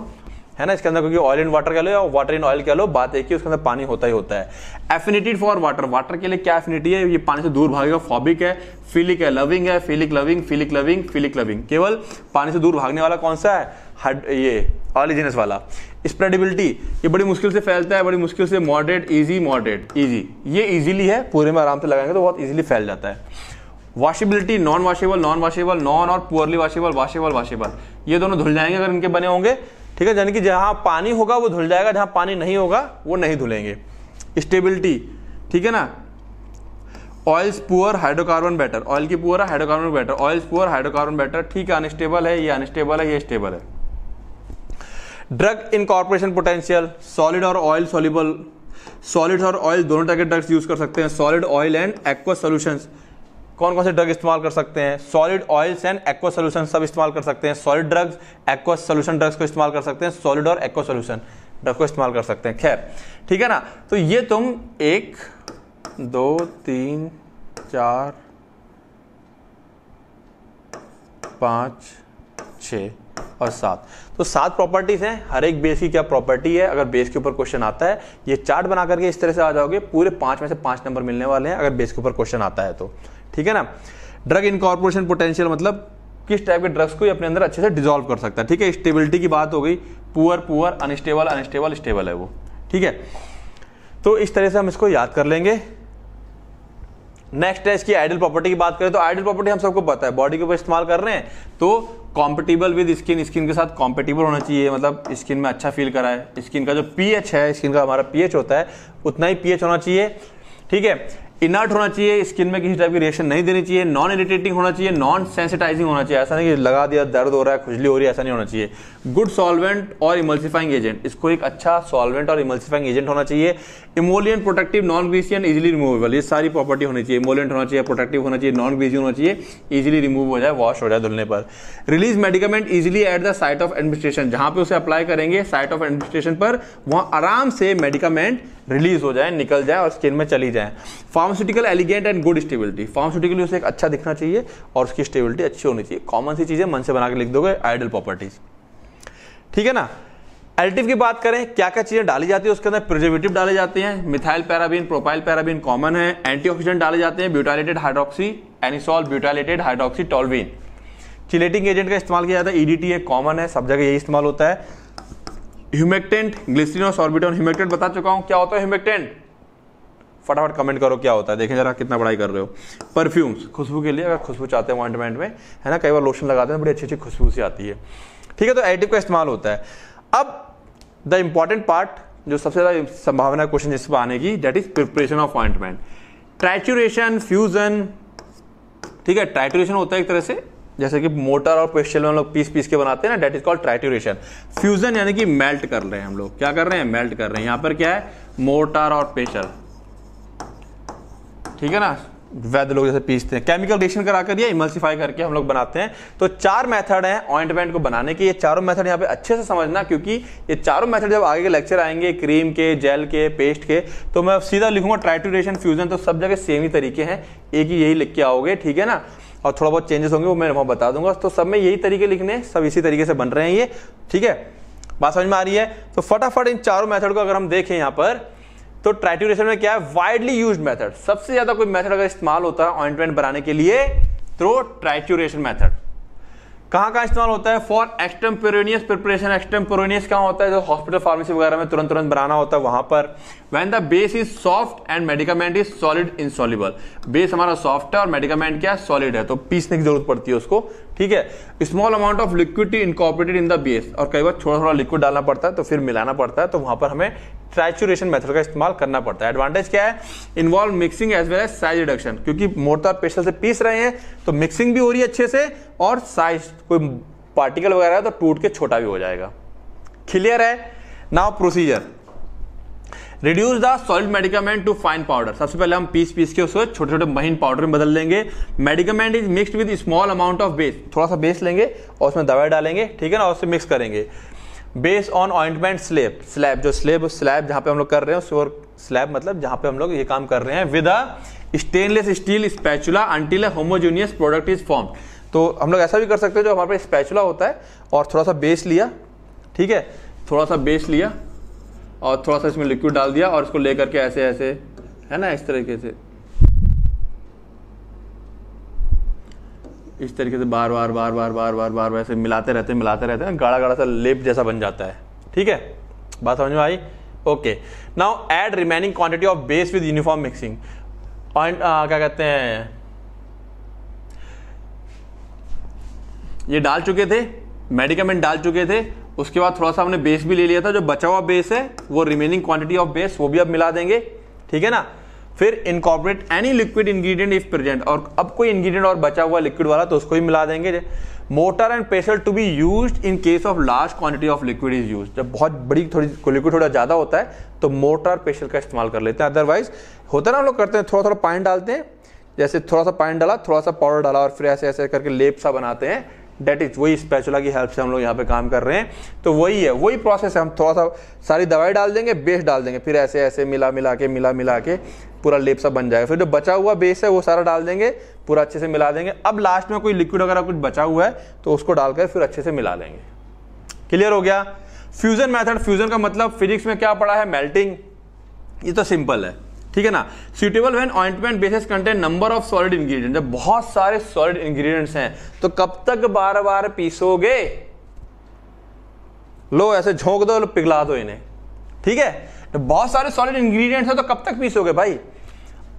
Speaker 1: है ना इसके अंदर क्योंकि ऑयल इन वाटर कह लो या वाटर इन ऑयल कह लो बात एक ही उसके अंदर पानी होता ही होता है एफिनिटी फॉर वाटर वाटर के लिए क्या एफिनिटी है ये पानी से दूर भागेगा फॉबिक है फिलिक है लविंग है philic loving philic loving philic loving केवल पानी से दूर भागने वाला कौन सा है हड ये ऑलिजिनस वाला स्प्रेडिबिलिटी ये बड़ी मुश्किल से फैलता है बड़ी मुश्किल से मॉडरेट इजी मॉडरेट इजी ये इजीली है पूरे में आराम से लगाएंगे तो बहुत इजीली फैल जाता है washability non washable non washable non और पुअरली वॉशेबल वॉशेबल वॉशेबल ये दोनों धुल जाएंगे अगर इनके बने होंगे ठीक है यानी कि जहां पानी होगा वो धुल जाएगा जहां पानी नहीं होगा वो नहीं धुलेंगे स्टेबिलिटी ठीक है ना oils poor hydrocarbon better oil की poor hydrocarbon better oils poor hydrocarbon better ठीक है अनस्टेबल है ये अनस्टेबल है ये स्टेबल है ड्रग इनकॉर्पोरेशन पोटेंशियल सॉलिड और ऑयल सोलिबल सॉलिड और ऑयल दोनों तरह के ड्रग्स यूज कर सकते हैं solid oil and aqua solution कौन कौन से ड्रग इस्तेमाल कर सकते हैं solid oils and aqua solution सब इस्तेमाल कर सकते हैं solid drugs aqua solution drugs को इस्तेमाल कर सकते हैं सॉलिड और एक्वा सोल्यूशन ड्रग को इस्तेमाल कर सकते हैं खैर ठीक है ना तो ये तुम एक दो तीन चार पांच छ और सात तो सात प्रॉपर्टीज हैं हर एक बेस की क्या प्रॉपर्टी है अगर बेस के ऊपर क्वेश्चन आता है ये चार्ट बना करके इस तरह से आ जाओगे पूरे पांच में से पांच नंबर मिलने वाले हैं अगर बेस के ऊपर क्वेश्चन आता है तो ठीक है ना ड्रग इनकॉर्पोरेशन पोटेंशियल मतलब किस टाइप के ड्रग्स को अपने अंदर अच्छे से डिजोल्व कर सकता है ठीक है स्टेबिलिटी की बात हो गई poor poor unstable unstable stable है वो ठीक है तो इस तरह से हम इसको याद कर लेंगे नेक्स्ट है इसकी आइडल प्रॉपर्टी की बात करें तो आइडल प्रॉपर्टी हम सबको पता है बॉडी के ऊपर इस्तेमाल कर रहे हैं तो कॉम्पेटिबल विद स्किन स्किन के साथ कॉम्पेटिबल होना चाहिए मतलब स्किन में अच्छा फील कराए स्किन का जो पीएच है स्किन का हमारा पीएच होता है उतना ही पीएच होना चाहिए ठीक है इनर्ट होना चाहिए स्किन में किसी टाइप की रिएक्शन नहीं देनी चाहिए नॉन इरिटेटिंग होना चाहिए नॉन सेंसिटाइजिंग होना चाहिए ऐसा नहीं कि लगा दिया दर्द हो रहा है खुजली हो रही है ऐसा नहीं होना चाहिए गुड सॉल्वेंट और इमल्सिफाइंग एजेंट इसको एक अच्छा सॉल्वेंट और इमल्सिफाइंग एजेंट होना चाहिए emollient protective non greasy easily removable ये सारी प्रॉपर्टी होनी चाहिए इमोलियंट होना चाहिए प्रोटेक्टिव होना चाहिए नॉन ग्रीसी होना चाहिए इजिली रिमूव हो जाए वॉश हो जाए धुलने पर release medicament easily at the site of administration जहां पे उसे अप्लाई करेंगे साइट ऑफ एडमिनिस्ट्रेशन पर वहां आराम से मेडिकमेंट रिलीज हो जाए निकल जाए और स्किन में चली जाए pharmaceutical elegant and good stability pharmaceutical उसे एक अच्छा दिखना चाहिए और उसकी स्टेबिलिटी अच्छी होनी चाहिए कॉमन सी चीज़ें मन से बना के लिख दोगे आइडल प्रॉपर्टीज ठीक है ना एडिटिव की बात करें क्या क्या चीज़ें डाली जाती है उसके अंदर प्रिजर्वेटिव डाले जाते हैं methyl paraben propyl paraben common है एंटीऑक्सीडेंट डाले जाते हैं butylated hydroxy anisole butylated hydroxy toluene chelating agent का इस्तेमाल किया जाता है ईडीटी e कॉमन है सब जगह यही इस्तेमाल होता है ह्यूमेक्टेंट ग्लिसरिनोस ऑर्बिटोन ह्यूमेक्टेंट बता चुका हूं क्या होता है ह्यूमेक्टेंट फटाफट कमेंट करो क्या होता है देखें जरा कितना पढ़ाई कर रहे हो परफ्यूम्स खुशबू के लिए अगर खुशबू चाहते हैं ऑइंटमेंट में है ना कई बार लोशन लगाते हैं बड़ी अच्छी अच्छी खुशबू सी आती है ठीक है तो एडिटिव का इस्तेमाल होता है अब द इंपॉर्टेंट पार्ट जो सबसे ज़्यादा संभावना है क्वेश्चन जिसमें पर आने की that is preparation of ointment trituration fusion ठीक है ट्रैचुरेशन होता है एक तरह से जैसे कि मोटर और पेस्टल में हम लोग पीस पीस के बनाते हैं ना that is called trituration fusion यानी कि मेल्ट कर रहे हैं हम लोग क्या कर रहे हैं मेल्ट कर रहे हैं यहाँ पर क्या है मोटर और पेस्टल ठीक है ना वैध लोग जैसे पीसते हैं केमिकल रिएक्शन कराकर या इमल्सिफाई करके हम लोग बनाते हैं तो चार मेथड हैं ऑइंटमेंट को बनाने के ये चारों मेथड यहाँ पे अच्छे से समझना क्योंकि ये चारों मेथड जब आगे के लेक्चर आएंगे क्रीम के जेल के पेस्ट के तो मैं सीधा लिखूंगा ट्राइट्यूरेशन फ्यूजन तो सब जगह सेम ही तरीके हैं एक ही यही लिख के आओगे ठीक है ना और थोड़ा बहुत चेंजेस होंगे वो मैं वहां बता दूंगा तो सब में यही तरीके लिखने सब इसी तरीके से बन रहे हैं ये ठीक है बात समझ में आ रही है तो फटाफट इन चारों मेथड को अगर हम देखें यहां पर तो ट्राइट्यूरेशन में क्या है वाइडली यूज मेथड सबसे ज्यादा कोई मेथड अगर इस्तेमाल होता है ऑइंटमेंट बनाने के लिए तो ट्राइट्यूरेशन मेथड कहाँ कहाँ इस्तेमाल होता है फॉर एक्सटेम्पोरियस प्रिपरेशन एक्सटेम्पोरियस कहाँ होता है जो हॉस्पिटल फार्मेसी वगैरह में तुरंत तुरंत बनाना होता है वहां पर when the base is soft and medicament is solid insoluble base हमारा सॉफ्ट है और मेडिकामेंट क्या है सॉलिड है तो पीसने की जरूरत पड़ती है उसको ठीक है small amount of liquid incorporated in the base और कई बार थोड़ा थोड़ा लिक्विड डालना पड़ता है तो फिर मिलाना पड़ता है तो वहां पर हमें ट्रैचुरेशन मेथड का इस्तेमाल करना पड़ता है एडवांटेज क्या है involve mixing as well as size reduction क्योंकि मोटा पेशल से पीस रहे हैं तो मिक्सिंग भी हो रही है अच्छे से और साइज कोई पार्टिकल वगैरह है तो टूट के छोटा भी हो जाएगा क्लियर है now procedure reduce the solid medicament to fine powder सबसे पहले हम पीस पीस के उसको छोटे छोटे महीन पाउडर में बदल लेंगे medicament is mixed with small amount of base थोड़ा सा बेस लेंगे और उसमें दवाई डालेंगे ठीक है ना और उससे मिक्स करेंगे base on ointment slab slab जो स्लेब स्लैब जहाँ पे हम लोग कर रहे हैं उसको स्लैब मतलब जहाँ पे हम लोग ये काम कर रहे हैं with a stainless steel spatula until homogeneous product is form तो हम लोग ऐसा भी कर सकते हैं जो हमारे पास स्पैचुला होता है और थोड़ा सा बेस लिया ठीक है थोड़ा सा बेस लिया और थोड़ा सा इसमें लिक्विड डाल दिया और इसको ले करके ऐसे ऐसे है ना इस तरीके से इस तरीके से बार बार बार बार बार बार बार वैसे मिलाते रहते मिलाते रहते हैं गाढ़ा गाढ़ा सा लेप जैसा बन जाता है ठीक है बात समझ में आई okay now add remaining quantity of base with uniform mixing point क्या कहते हैं ये डाल चुके थे मेडिकामेंट डाल चुके थे उसके बाद थोड़ा सा हमने बेस भी ले लिया था जो बचा हुआ बेस है वो रिमेनिंग क्वांटिटी ऑफ बेस वो भी अब मिला देंगे ठीक है ना फिर incorporate any liquid ingredient if present और अब कोई इंग्रेडिएंट और बचा हुआ लिक्विड वाला तो उसको भी मिला देंगे mortar and pestle to be use in case of large quantity of liquid is use जब बहुत बड़ी थोड़ी लिक्विड थोड़ा ज़्यादा होता है तो मोटर पेशल का इस्तेमाल कर लेते हैं अदरवाइज होता ना हम लोग करते हैं थोड़ा थोड़ा पानी डालते हैं जैसे थोड़ा सा पानी डाला थोड़ा सा पाउडर डाला और फिर ऐसे ऐसे करके लेप सा बनाते हैं डेट इज वही स्पैचुला की हेल्प से हम लोग यहाँ पे काम कर रहे हैं तो वही है वही प्रोसेस है हम थोड़ा सा सारी दवाई डाल देंगे बेस डाल देंगे फिर ऐसे ऐसे मिला मिला के मिला मिला के पूरा लेप सा बन जाएगा फिर जो बचा हुआ बेस है वो सारा डाल देंगे पूरा अच्छे से मिला देंगे अब लास्ट में कोई लिक्विड वगैरह कुछ बचा हुआ है तो उसको डालकर फिर अच्छे से मिला लेंगे क्लियर हो गया फ्यूजन मेथड फ्यूजन का मतलब फिजिक्स में क्या पड़ा है मेल्टिंग ये तो सिंपल है ठीक है ना suitable when ointment bases content number of solid ingredient जब बहुत सारे सॉलिड इंग्रेडिएंट्स हैं तो कब तक बार बार पीसोगे लो ऐसे झोंक दो पिघला दो इन्हें ठीक है तो बहुत सारे सॉलिड इंग्रेडिएंट्स हैं तो कब तक पीसोगे भाई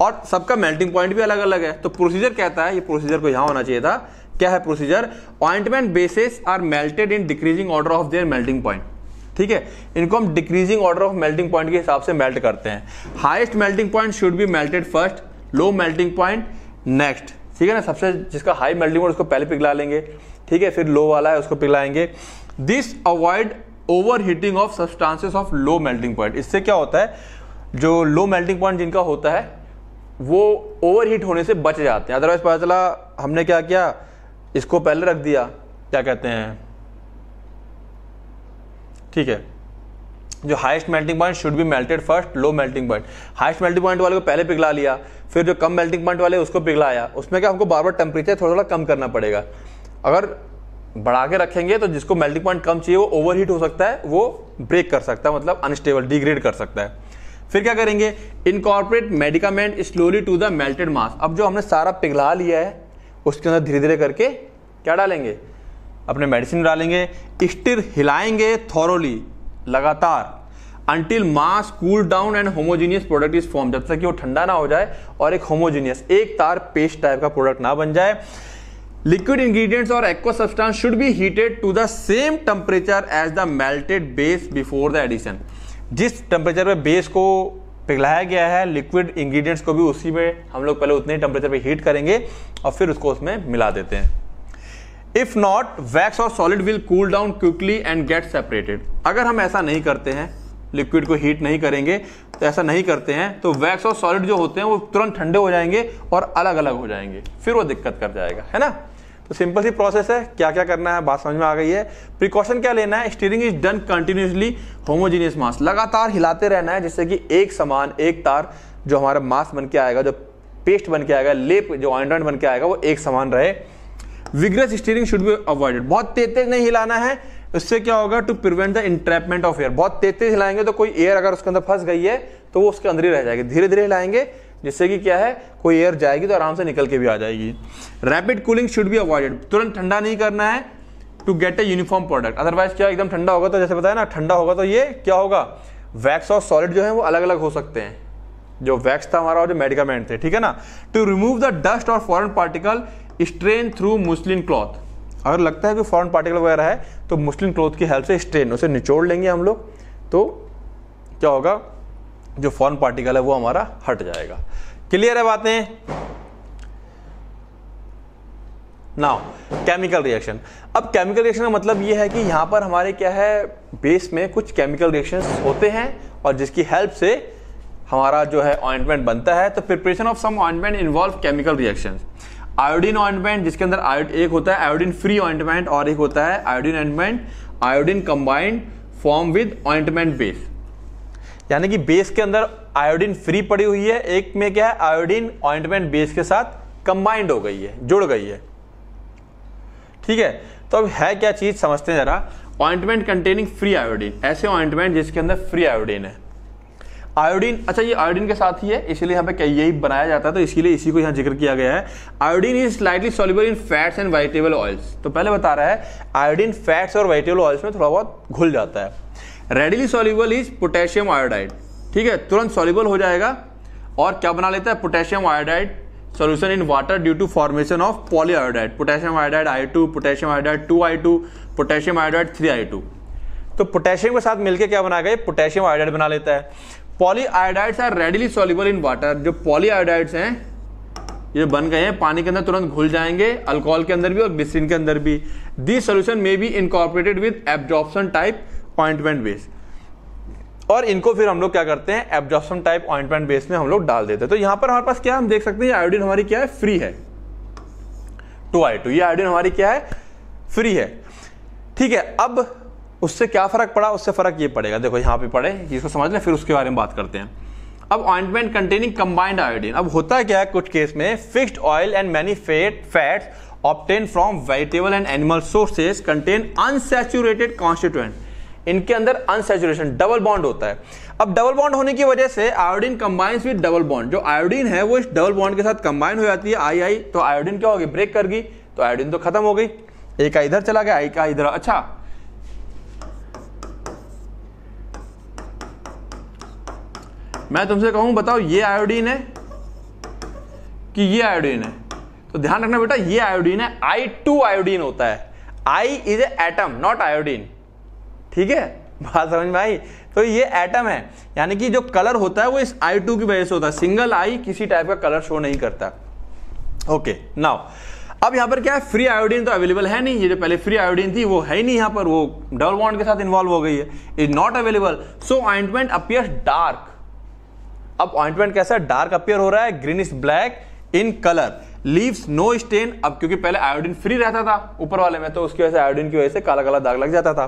Speaker 1: और सबका मेल्टिंग पॉइंट भी अलग अलग है तो प्रोसीजर कहता है ये प्रोसीजर को यहां होना चाहिए था क्या है procedure ointment bases are melted in decreasing order of their melting point ठीक है इनको हम decreasing order of melting point के हिसाब से मेल्ट करते हैं highest melting point should be melted first low melting point next ठीक है ना सबसे जिसका हाई मेल्टिंग पॉइंट उसको पहले पिघला लेंगे ठीक है फिर लो वाला है उसको पिघलाएंगे this avoid over heating of substances of low melting point इससे क्या होता है जो लो मेल्टिंग पॉइंट जिनका होता है वो ओवर हीट होने से बच जाते हैं अदरवाइज पता चला हमने क्या किया इसको पहले रख दिया क्या कहते हैं ठीक है जो highest melting point should be melted first low melting point highest melting point वाले को पहले पिघला लिया फिर जो कम मेल्टिंग पॉइंट वाले उसको पिघलाया उसमें क्या हमको बार बार टेम्परेचर थोड़ा थोड़ा कम करना पड़ेगा अगर बढ़ा के रखेंगे तो जिसको मेल्टिंग पॉइंट कम चाहिए वो ओवर हीट हो सकता है वो ब्रेक कर सकता है मतलब अनस्टेबल डिग्रेड कर सकता है फिर क्या करेंगे incorporate medicament slowly to the melted mass अब जो हमने सारा पिघला लिया है उसके अंदर धीरे धीरे करके क्या डालेंगे अपने मेडिसिन डालेंगे स्टिर हिलाएंगे थॉरोली लगातार until mass cool down and homogeneous product is form जब तक कि वो ठंडा ना हो जाए और एक होमोजीनियस एक तार पेस्ट टाइप का प्रोडक्ट ना बन जाए लिक्विड इंग्रेडिएंट्स और aqueous substance should be heated to the same temperature as the melted base before the addition जिस टेम्परेचर पे बेस को पिघलाया गया है लिक्विड इंग्रेडिएंट्स को भी उसी में हम लोग पहले उतने टेम्परेचर पे हीट करेंगे और फिर उसको उसमें मिला देते हैं इफ नॉट वैक्स और solid will cool down quickly and get separated अगर हम ऐसा नहीं करते हैं लिक्विड को हीट नहीं करेंगे तो ऐसा नहीं करते हैं तो वैक्स और सॉलिड जो होते हैं वो तुरंत ठंडे हो जाएंगे और अलग अलग हो जाएंगे फिर वो दिक्कत कर जाएगा है ना तो सिंपल सी प्रोसेस है क्या क्या करना है बात समझ में आ गई है प्रिकॉशन क्या लेना है stirring is done continuously homogeneous mass लगातार हिलाते रहना है जिससे कि एक समान एक तार जो हमारा मास बन के आएगा जो पेस्ट बन के आएगा लेप जो ऑइंडमेंट बन के आएगा वो एक समान रहे vigorous stirring should be avoided बहुत तेज तेज नहीं हिलाना है उससे क्या होगा to prevent the entrapment of air बहुत तेज तेज हिलाएंगे तो कोई एयर अगर उसके अंदर फंस गई है तो वो उसके अंदर ही रह जाएगी धीरे धीरे हिलाएंगे जिससे कि क्या है कोई एयर जाएगी तो आराम से निकल के भी आ जाएगी rapid cooling should be avoided तुरंत ठंडा नहीं करना है to get a uniform product otherwise क्या एकदम ठंडा होगा तो जैसे बताया ना ठंडा होगा तो ये क्या होगा वैक्स और सॉलिड जो है वो अलग अलग हो सकते हैं जो वैक्स था हमारा और जो मेडिकामेंट थे ठीक है ना टू रिमूव द डस्ट और foreign particle strain through muslin cloth अगर लगता है कि फॉरन पार्टिकल वगैरह है तो मुस्लिन क्लॉथ की हेल्प से स्ट्रेन उसे निचोड़ लेंगे हम लोग तो क्या होगा जो फॉरन पार्टिकल है वो हमारा हट जाएगा क्लियर है बातें नाउ केमिकल रिएक्शन अब केमिकल रिएक्शन का मतलब ये है कि यहां पर हमारे क्या है बेस में कुछ केमिकल रिएक्शंस होते हैं और जिसकी हेल्प से हमारा जो है ऑइंटमेंट बनता है तो preparation of some ointment involve chemical reactions iodine ointment जिसके अंदर एक होता है आयोडीन फ्री ऑइंटमेंट और एक होता है iodine ointment iodine combined form with ointment base यानी कि बेस के अंदर आयोडीन फ्री पड़ी हुई है एक में क्या है आयोडीन ऑइंटमेंट बेस के साथ कंबाइंड हो गई है जुड़ गई है ठीक है तो अब है क्या चीज समझते हैं जरा ऑइंटमेंट कंटेनिंग फ्री आयोडीन ऐसे ऑइंटमेंट जिसके अंदर फ्री आयोडीन है आयोडीन अच्छा ये आयोडीन के साथ ही है इसलिए यहाँ पे यही बनाया जाता है तो इसीलिए इसी को यहाँ जिक्र किया गया है iodine is slightly soluble in fats and vegetable oils तो पहले बता रहा है आयोडीन फैट्स और वेजिटेबल ऑयल्स में थोड़ा बहुत घुल जाता है readily soluble is potassium iodide ठीक है तुरंत सॉल्यूबल हो जाएगा और क्या बना लेता है potassium iodide solution in water due to of poly iodide potassium iodide I two potassium iodide two I two potassium iodide three I two तो पोटेशियम के साथ मिलके क्या बना गया पोटेशियम आयोडाइड बना लेता है polyiodides are readily soluble in water जो पॉलीआयोडाइड्स हैं ये बन गए हैं पानी के अंदर तुरंत घुल जाएंगे अल्कोहल के अंदर भी और बिस्टिन के अंदर भी दी सोल्यूशन में be incorporated with absorption type ointment base और इनको फिर हम लोग क्या करते हैं एब्जॉर्प्शन टाइप ऑइंटमेंट बेस में हम लोग डाल देते हैं तो यहां पर हमारे पास क्या हम देख सकते हैं आयोडीन हमारी क्या है फ्री है टू आई टू ये आयोडीन हमारी क्या है फ्री है ठीक है अब उससे क्या फ़र्क पड़ा उससे फ़र्क ये पड़ेगा देखो यहाँ पे पड़े इसको समझ लें फिर उसके बारे में बात करते हैं अब ऑइंटमेंट कंटेनिंग कंबाइंड आयोडीन अब होता है क्या है कुछ केस में fixed oil and many fat fats obtain from vegetable and animal sources contain unsaturated constituent इनके अंदर अनसेचुरेशन डबल बॉन्ड होता है अब डबल बॉन्ड होने की वजह से iodine combines with double bond जो आयोडीन है वो इस डबल बॉन्ड के साथ कंबाइन हो जाती है आई आई तो आयोडीन क्या होगी ब्रेक कर गई तो आयोडीन तो खत्म हो गई एक का इधर चला गया एक का इधर अच्छा मैं तुमसे कहूं बताओ ये आयोडीन है कि ये आयोडीन है तो ध्यान रखना बेटा ये आयोडीन है आई टू आयोडीन होता है I is a atom not iodine ठीक है बात समझ में आई तो ये एटम है यानी कि जो कलर होता है वो इस आई टू की वजह से होता है सिंगल आई किसी टाइप का कलर शो नहीं करता ओके नाउ अब यहां पर क्या है फ्री आयोडीन तो अवेलेबल है नहीं ये जो पहले फ्री आयोडीन थी वो है ही नहीं यहां पर वो डबल बॉन्ड के साथ इन्वॉल्व हो गई है is not available so ointment appears dark अब ऑइंटमेंट कैसा है डार्क अपियर हो रहा है greenish black in colour leaves no stain अब क्योंकि पहले आयोडीन फ्री रहता था ऊपर वाले में तो उसकी वजह से आयोडीन की वजह से काला काला दाग लग जाता था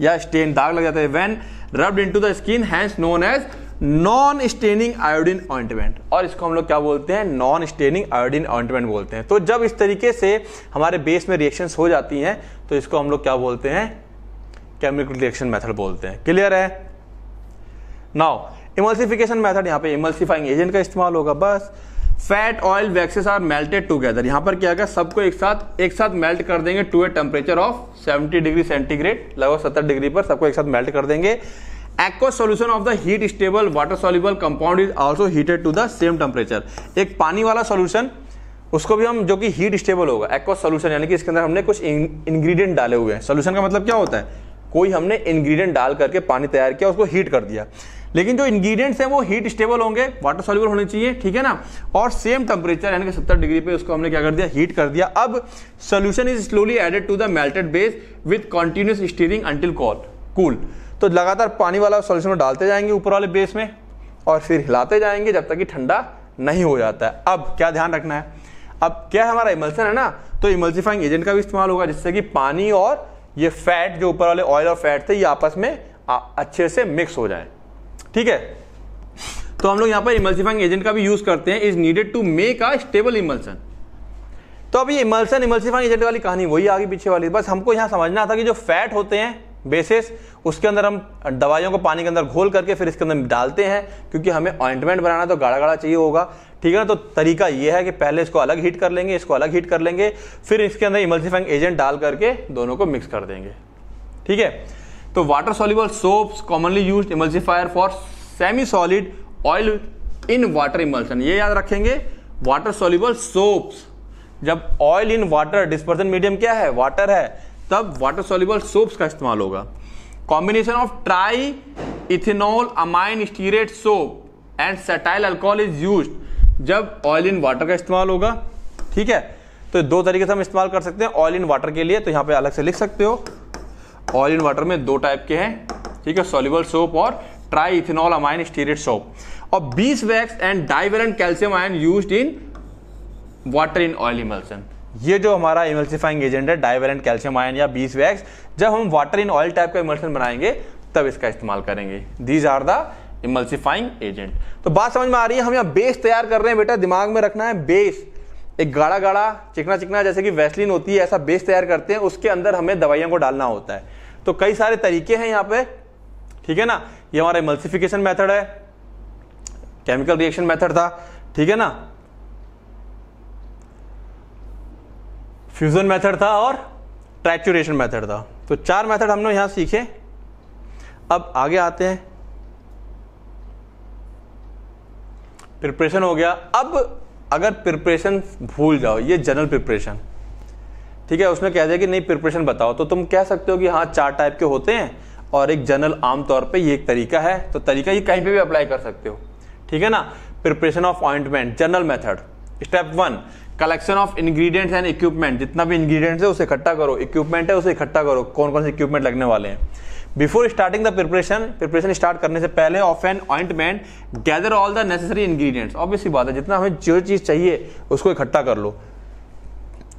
Speaker 1: या स्टेन दाग लग जाता है when rubbed into the skin hence known as non staining iodine ointment और इसको हम लोग क्या बोलते हैं नॉन स्टेनिंग आयोडीन ऑइंटमेंट बोलते हैं तो जब इस तरीके से हमारे बेस में रिएक्शन हो जाती हैं तो इसको हम लोग क्या बोलते हैं केमिकल रिएक्शन मेथड बोलते हैं क्लियर है नाउ इमल्सिफिकेशन मेथड यहाँ पे इमल्सिफाइंग एजेंट का इस्तेमाल होगा बस fat oil waxes are melted together यहाँ पर क्या होगा सबको एक साथ एक साथ मेल्ट कर देंगे to a temperature of 70 degree centigrade लगभग 70 डिग्री पर सबको एक साथ मेल्ट कर देंगे aqueous solution of the heat stable water soluble compound is also heated to the same temperature एक पानी वाला सोल्यूशन उसको भी हम जो कि हीट स्टेबल होगा एक्व सोल्यूशन यानी कि इसके अंदर हमने कुछ इंग्रेडिएंट डाले हुए हैं सोल्यूशन का मतलब क्या होता है कोई हमने इंग्रेडिएंट डाल करके पानी तैयार किया उसको हीट कर दिया लेकिन जो इंग्रीडियंट्स हैं वो हीट स्टेबल होंगे वाटर सॉल्यूबल होने चाहिए ठीक है ना और सेम टेम्परेचर यानी कि सत्तर डिग्री पे उसको हमने क्या कर दिया हीट कर दिया अब solution is slowly added to the melted base with continuous stirring until call cool तो लगातार पानी वाला सोल्यूशन डालते जाएंगे ऊपर वाले बेस में और फिर हिलाते जाएंगे जब तक कि ठंडा नहीं हो जाता है अब क्या ध्यान रखना है अब क्या हमारा इमल्सन है ना तो इमल्सिफाइंग एजेंट का भी इस्तेमाल होगा जिससे कि पानी और ये फैट जो ऊपर वाले ऑयल और फैट थे ये आपस में अच्छे से मिक्स हो जाएं ठीक है तो हम लोग यहां पर इमल्सिफाइंग एजेंट का भी यूज करते हैं is needed to make a stable emulsion तो अब ये इमल्सन इमल्सिफाइंग एजेंट वाली कहानी वही आगे पीछे वाली बस हमको यहां समझना था कि जो फैट होते हैं बेसिस उसके अंदर हम दवाइयों को पानी के अंदर घोल करके फिर इसके अंदर डालते हैं क्योंकि हमें ऑइंटमेंट बनाना तो गाढ़ा गाढ़ा चाहिए होगा ठीक है ना तो तरीका यह है कि पहले इसको अलग हीट कर लेंगे इसको अलग हीट कर लेंगे फिर इसके अंदर इमल्सिफाइंग एजेंट डाल करके दोनों को मिक्स कर देंगे ठीक है तो water soluble soaps commonly use emulsifier for semi solid oil in water emulsion ये याद रखेंगे वाटर सोल्यूबल सोप्स जब oil in water dispersion medium क्या है वाटर है तब वाटर सोल्यूबल सोप्स का इस्तेमाल होगा combination of triethanolamine stearate soap and cetyl alcohol is use जब ऑयल इन वाटर का इस्तेमाल होगा ठीक है तो दो तरीके से हम इस्तेमाल कर सकते हैं ऑयल इन वाटर के लिए तो यहां पे अलग से लिख सकते हो ऑयल इन वाटर में दो टाइप के हैं ठीक है सोल्यूबल सोप और triethanolamine stearate soap और beeswax and divalent calcium ion use in water in oil emulsion ये जो हमारा इमल्सिफाइंग एजेंट है डाइवेलेंट कैल्शियम आयन या बीस वैक्स जब हम वाटर इन ऑयल टाइप का इमल्सन बनाएंगे तब इसका इस्तेमाल करेंगे these are the emulsifying agent तो बात समझ में आ रही है हम यहाँ बेस तैयार कर रहे हैं बेटा दिमाग में रखना है बेस एक गाढ़ा गाढ़ा चिकना चिकना जैसे कि वैसलिन होती है ऐसा बेस तैयार करते हैं उसके अंदर हमें दवाइयों को डालना होता है तो कई सारे तरीके हैं यहां पे ठीक है ना ये हमारा मल्सिफिकेशन मेथड है केमिकल रिएक्शन मेथड था ठीक है ना फ्यूजन मेथड था और ट्रैक्चुरेशन मेथड था तो चार मेथड हमने यहां सीखे अब आगे आते हैं प्रिपरेशन हो गया अब अगर प्रिपरेशन भूल जाओ ये जनरल प्रिपरेशन ठीक है उसमें कह दिया कि नहीं प्रिपरेशन बताओ तो तुम कह सकते हो कि हाँ चार टाइप के होते हैं और एक जनरल आमतौर पर ये एक तरीका है तो तरीका ये कहीं पे भी अप्लाई कर सकते हो ठीक है ना preparation of ointment general method step one collection of ingredients and equipment जितना भी इंग्रेडिएंट्स है उसे इकट्ठा करो इक्विपमेंट है उसे इकट्ठा करो कौन कौन से इक्विपमेंट लगने वाले हैं before starting the preparation preparation start करने से पहले of an ointment gather all the necessary ingredients obviously बात है जितना हमें जो चीज़ चाहिए उसको इकट्ठा कर लो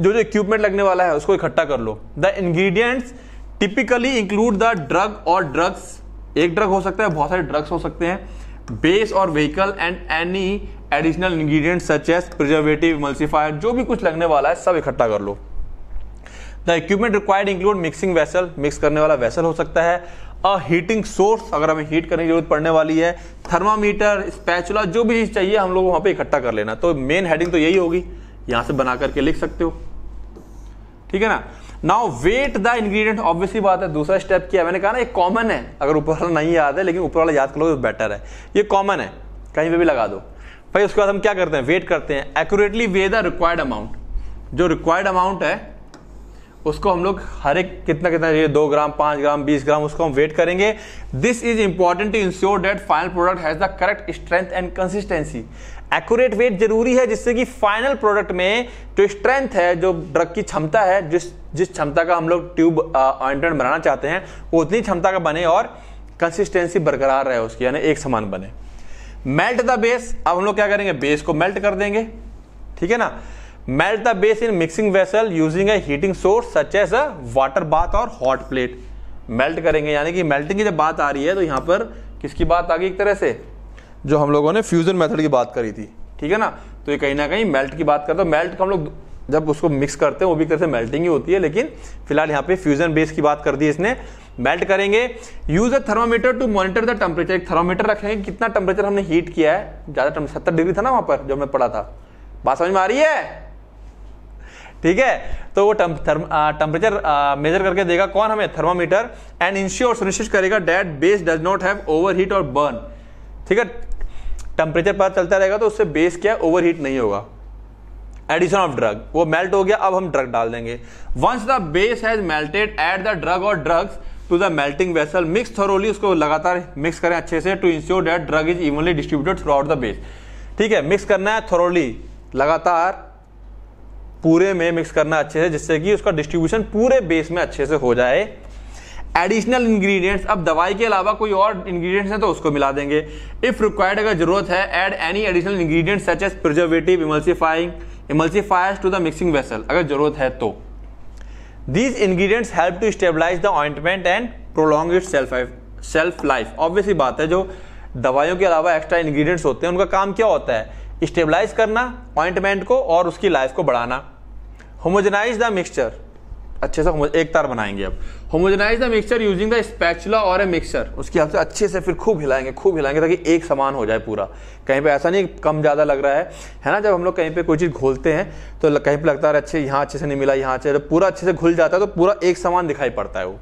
Speaker 1: जो जो इक्विपमेंट लगने वाला है उसको इकट्ठा कर लो the ingredients typically include the drug or drugs एक ड्रग हो सकता है बहुत सारे ड्रग्स हो सकते हैं बेस और vehicle and any additional ingredient such as preservative emulsifier जो भी कुछ लगने वाला है सब इकट्ठा कर लो the equipment required include mixing vessel mix करने वाला वेसल हो सकता है अ हीटिंग सोर्स अगर हमें हीट करने की जरूरत पड़ने वाली है थर्मामीटर स्पैचुला जो भी चीज चाहिए हम लोग वहां पे इकट्ठा कर लेना तो मेन हेडिंग तो यही होगी यहां से बना करके लिख सकते हो ठीक है ना now weigh the ingredient obviously बात है दूसरा स्टेप किया मैंने कहा ना ये कॉमन है अगर ऊपर वाला नहीं याद है लेकिन ऊपर वाला याद कर लो तो बेटर है ये कॉमन है कहीं पे भी लगा दो भाई उसके बाद हम क्या करते हैं वेट करते हैं accurately weigh the required amount जो रिक्वायर्ड अमाउंट है उसको हम लोग हर एक कितना कितना ये दो ग्राम पांच ग्राम बीस ग्राम उसको हम वेट करेंगे this is important to ensure that final product has the correct strength and consistency accurate weight जरूरी है जिससे कि फाइनल प्रोडक्ट में जो स्ट्रेंथ है जो ड्रग की क्षमता है जिस जिस क्षमता का हम लोग ट्यूब ऑइंटमेंट बनाना चाहते हैं वो उतनी क्षमता का बने और कंसिस्टेंसी बरकरार रहे उसकी यानी एक समान बने मेल्ट द बेस अब हम लोग क्या करेंगे बेस को मेल्ट कर देंगे ठीक है ना melt the base in mixing vessel using a heating source such as a water bath or hot plate melt करेंगे यानी कि मेल्टिंग की जब बात आ रही है तो यहाँ पर किसकी बात आ गई एक तरह से जो हम लोगों ने फ्यूजन मेथड की बात करी थी ठीक है ना तो ये कहीं ना कहीं मेल्ट की बात करते हैं मेल्ट का हम लोग जब उसको मिक्स करते हैं वो भी तरह से मेल्टिंग ही होती है लेकिन फिलहाल यहाँ पे फ्यूजन बेस की बात कर दी इसने मेल्ट करेंगे use a thermometer to monitor the temperature एक थर्मामीटर रखेंगे कितना टेम्परेचर हमने हीट किया है ज़्यादा सत्तर डिग्री था ना वहां पर जो हमने पढ़ा था बात समझ में आ रही है ठीक है तो वो टेम्परेचर मेजर करके देगा कौन हमें थर्मामीटर एंड इंश्योर सुनिश्चित करेगा that base does not have overheat or burn ठीक है टेम्परेचर पता चलता रहेगा तो उससे बेस क्या है ओवरहीट नहीं होगा एडिशन ऑफ ड्रग वो मेल्ट हो गया अब हम ड्रग डाल देंगे once the base has melted add the drug or drugs to the melting vessel mix thoroughly उसको लगातार मिक्स करें अच्छे से to ensure that drug is evenly distributed throughout the base ठीक है मिक्स करना है थोरोली लगातार पूरे में मिक्स करना अच्छे से जिससे कि उसका डिस्ट्रीब्यूशन पूरे बेस में अच्छे से हो जाए एडिशनल इंग्रेडिएंट्स अब दवाई के अलावा कोई और इंग्रेडिएंट्स है तो उसको मिला देंगे इफ़ रिक्वायर्ड अगर जरूरत है add any additional ingredients such as preservative emulsifying emulsifiers to the mixing vessel अगर जरूरत है तो these ingredients help to stabilise the ointment and prolong it self self life obviously बात है जो दवाइयों के अलावा एक्स्ट्रा इंग्रेडिएंट्स होते हैं उनका काम क्या होता है स्टेबलाइज करना ऑइंटमेंट को और उसकी लाइफ को बढ़ाना होमोजेनाइज द मिक्सचर अच्छे से एक तार बनाएंगे अब homogenise the mixture using the spatula or a mixer उसके हिसाब से अच्छे से फिर खूब हिलाएंगे खूब हिलाएंगे ताकि एक समान हो जाए पूरा कहीं पे ऐसा नहीं कम ज़्यादा लग रहा है है ना जब हम लोग कहीं पे कोई चीज़ घोलते हैं तो कहीं पे लगता है अच्छे यहाँ अच्छे से नहीं मिला यहाँ अच्छे पूरा अच्छे से घुल जाता है तो पूरा एक समान दिखाई पड़ता है वो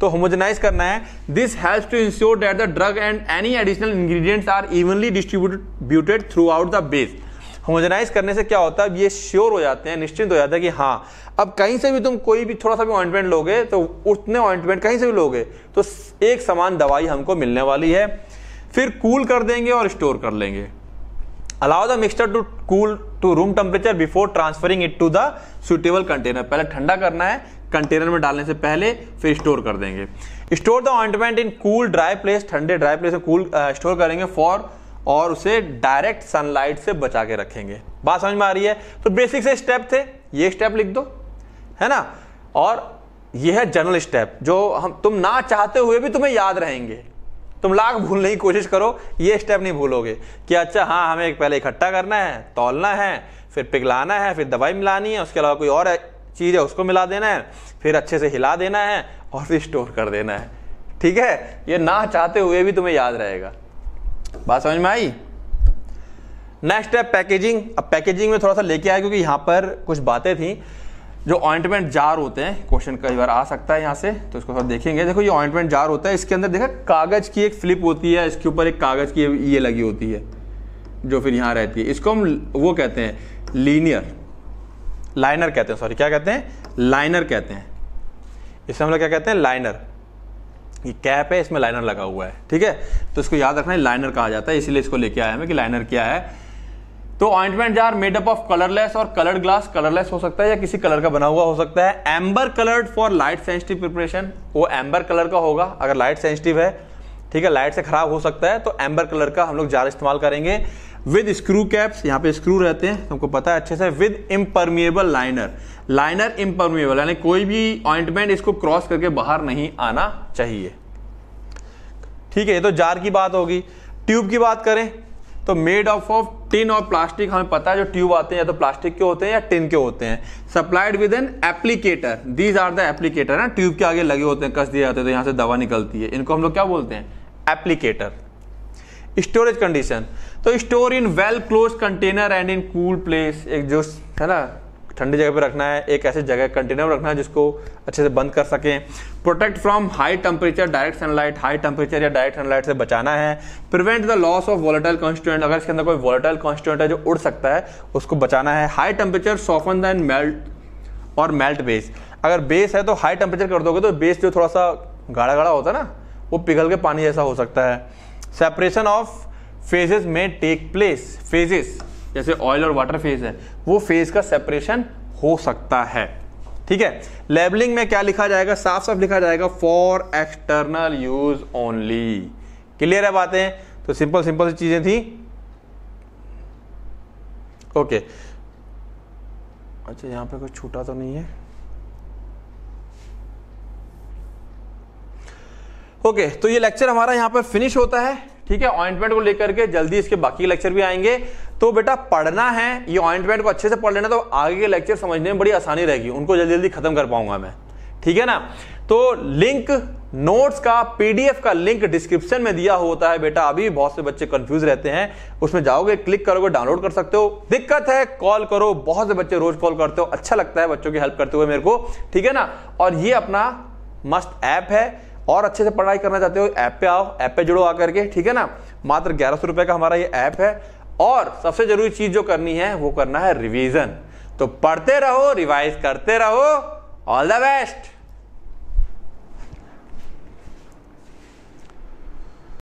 Speaker 1: तो होमोजेनाइज करना है this help to ensure that the drug and any additional ingredients are evenly distributed throughout the best homogenise करने से क्या होता है ये श्योर हो जाते हैं निश्चिंत हो जाते हैं कि हाँ अब कहीं से भी तुम कोई भी थोड़ा सा भी ऑइंटमेंट लोगे तो उतने ऑइंटमेंट कहीं से भी लोगे तो एक समान दवाई हमको मिलने वाली है फिर कूल कर देंगे और स्टोर कर लेंगे allow the mixture to cool to room temperature before transferring it to the suitable container पहले ठंडा करना है कंटेनर में डालने से पहले फिर स्टोर कर देंगे store the ointment in cool dry place ठंडे ड्राई प्लेस में कूल स्टोर करेंगे फॉर और उसे डायरेक्ट सनलाइट से बचा के रखेंगे बात समझ में आ रही है तो बेसिक से स्टेप थे ये स्टेप लिख दो है ना और यह है जनरल स्टेप जो हम तुम ना चाहते हुए भी तुम्हें याद रहेंगे तुम लाख भूलने की कोशिश करो ये स्टेप नहीं भूलोगे कि अच्छा हाँ हमें एक पहले इकट्ठा करना है तोलना है फिर पिघलाना है फिर दवाई मिलानी है उसके अलावा कोई और चीज़ है उसको मिला देना है फिर अच्छे से हिला देना है और फिर स्टोर कर देना है ठीक है ये ना चाहते हुए भी तुम्हें याद रहेगा बात समझ में आई नेक्स्ट है पैकेजिंग अब पैकेजिंग में थोड़ा सा लेके आया क्योंकि यहां पर कुछ बातें थी जो ऑइंटमेंट जार होते हैं क्वेश्चन कई बार आ सकता है यहाँ से तो इसको थोड़ा देखेंगे देखो ये ऑइंटमेंट जार होता है इसके अंदर देखा कागज की एक फ्लिप होती है इसके ऊपर एक कागज की ये लगी होती है जो फिर यहाँ रहती है इसको हम वो कहते हैं लीनियर लाइनर कहते हैं सॉरी क्या कहते हैं लाइनर कहते हैं इसे हम लोग क्या कहते हैं लाइनर ये कैप है इसमें लाइनर लगा हुआ है ठीक है तो इसको याद रखना है लाइनर कहा जाता है इसीलिए इसको लेके आया मैं कि लाइनर क्या है तो ointment jar made up of colourless or coloured glass colourless हो सकता है या किसी कलर का बना हुआ हो सकता है amber coloured for light sensitive preparation वो एम्बर कलर का होगा अगर लाइट सेंसिटिव है ठीक है लाइट से ख़राब हो सकता है तो एम्बर कलर का हम लोग जार इस्तेमाल करेंगे विद स्क्रू कैप्स यहाँ पे स्क्रू रहते हैं तुमको पता है अच्छे से with impermeable liner liner impermeable यानी कोई भी ऑइंटमेंट इसको क्रॉस करके बाहर नहीं आना चाहिए ठीक है ये तो जार की बात होगी ट्यूब की बात करें तो made of of tin or plastic हमें पता है जो ट्यूब आते हैं या तो प्लास्टिक के होते हैं या टिन के होते हैं supplied with an applicator these are the applicator ना ट्यूब के आगे लगे होते हैं कस दिए जाते हैं तो यहाँ से दवा निकलती है इनको हम लोग क्या बोलते हैं एप्लीकेटर स्टोरेज कंडीशन तो store in well closed container and in cool place एक जो है ना ठंडी जगह पर रखना है एक ऐसे जगह कंटेनर में रखना है जिसको अच्छे से बंद कर सकें protect from high temperature direct sunlight high temperature या डायरेक्ट सनलाइट से बचाना है prevent the loss of volatile constant अगर इसके अंदर कोई वॉलेटाइल कॉन्स्टेंट है जो उड़ सकता है उसको बचाना है high temperature soften then melt or melt base अगर बेस है तो हाई टेम्परेचर कर दोगे तो बेस जो थोड़ा सा गाढ़ा गाढ़ा होता है ना वो पिघल के पानी जैसा हो सकता है separation of phases may take place phases जैसे ऑयल और वाटर फेज है वो फेज का सेपरेशन हो सकता है ठीक है लेबलिंग में क्या लिखा जाएगा साफ साफ लिखा जाएगा for external use only clear है बातें तो सिंपल सिंपल सी चीजें थी ओके अच्छा यहां पे कुछ छूटा तो नहीं है ओके तो ये लेक्चर हमारा यहाँ पर फिनिश होता है ठीक है ऑइंटमेंट को लेकर के जल्दी इसके बाकी लेक्चर भी आएंगे तो बेटा पढ़ना है ये ऑइंटमेंट को अच्छे से पढ़ लेना तो आगे के लेक्चर समझने में बड़ी आसानी रहेगी उनको जल्दी जल्दी खत्म कर पाऊंगा मैं ठीक है ना तो लिंक नोट्स का पीडीएफ का लिंक डिस्क्रिप्शन में दिया होता है बेटा अभी बहुत से बच्चे कंफ्यूज रहते हैं उसमें जाओगे क्लिक करोगे डाउनलोड कर सकते हो दिक्कत है कॉल करो बहुत से बच्चे रोज कॉल करते हो अच्छा लगता है बच्चों की हेल्प करते हुए मेरे को ठीक है ना और ये अपना मस्त ऐप है और अच्छे से पढ़ाई करना चाहते हो ऐप पे आओ ऐप पे जुड़ो आकर के ठीक है ना मात्र ग्यारह सौ रुपए का हमारा ये ऐप है और सबसे जरूरी चीज जो करनी है वो करना है रिवीजन तो पढ़ते रहो रिवाइज करते रहो ऑल द बेस्ट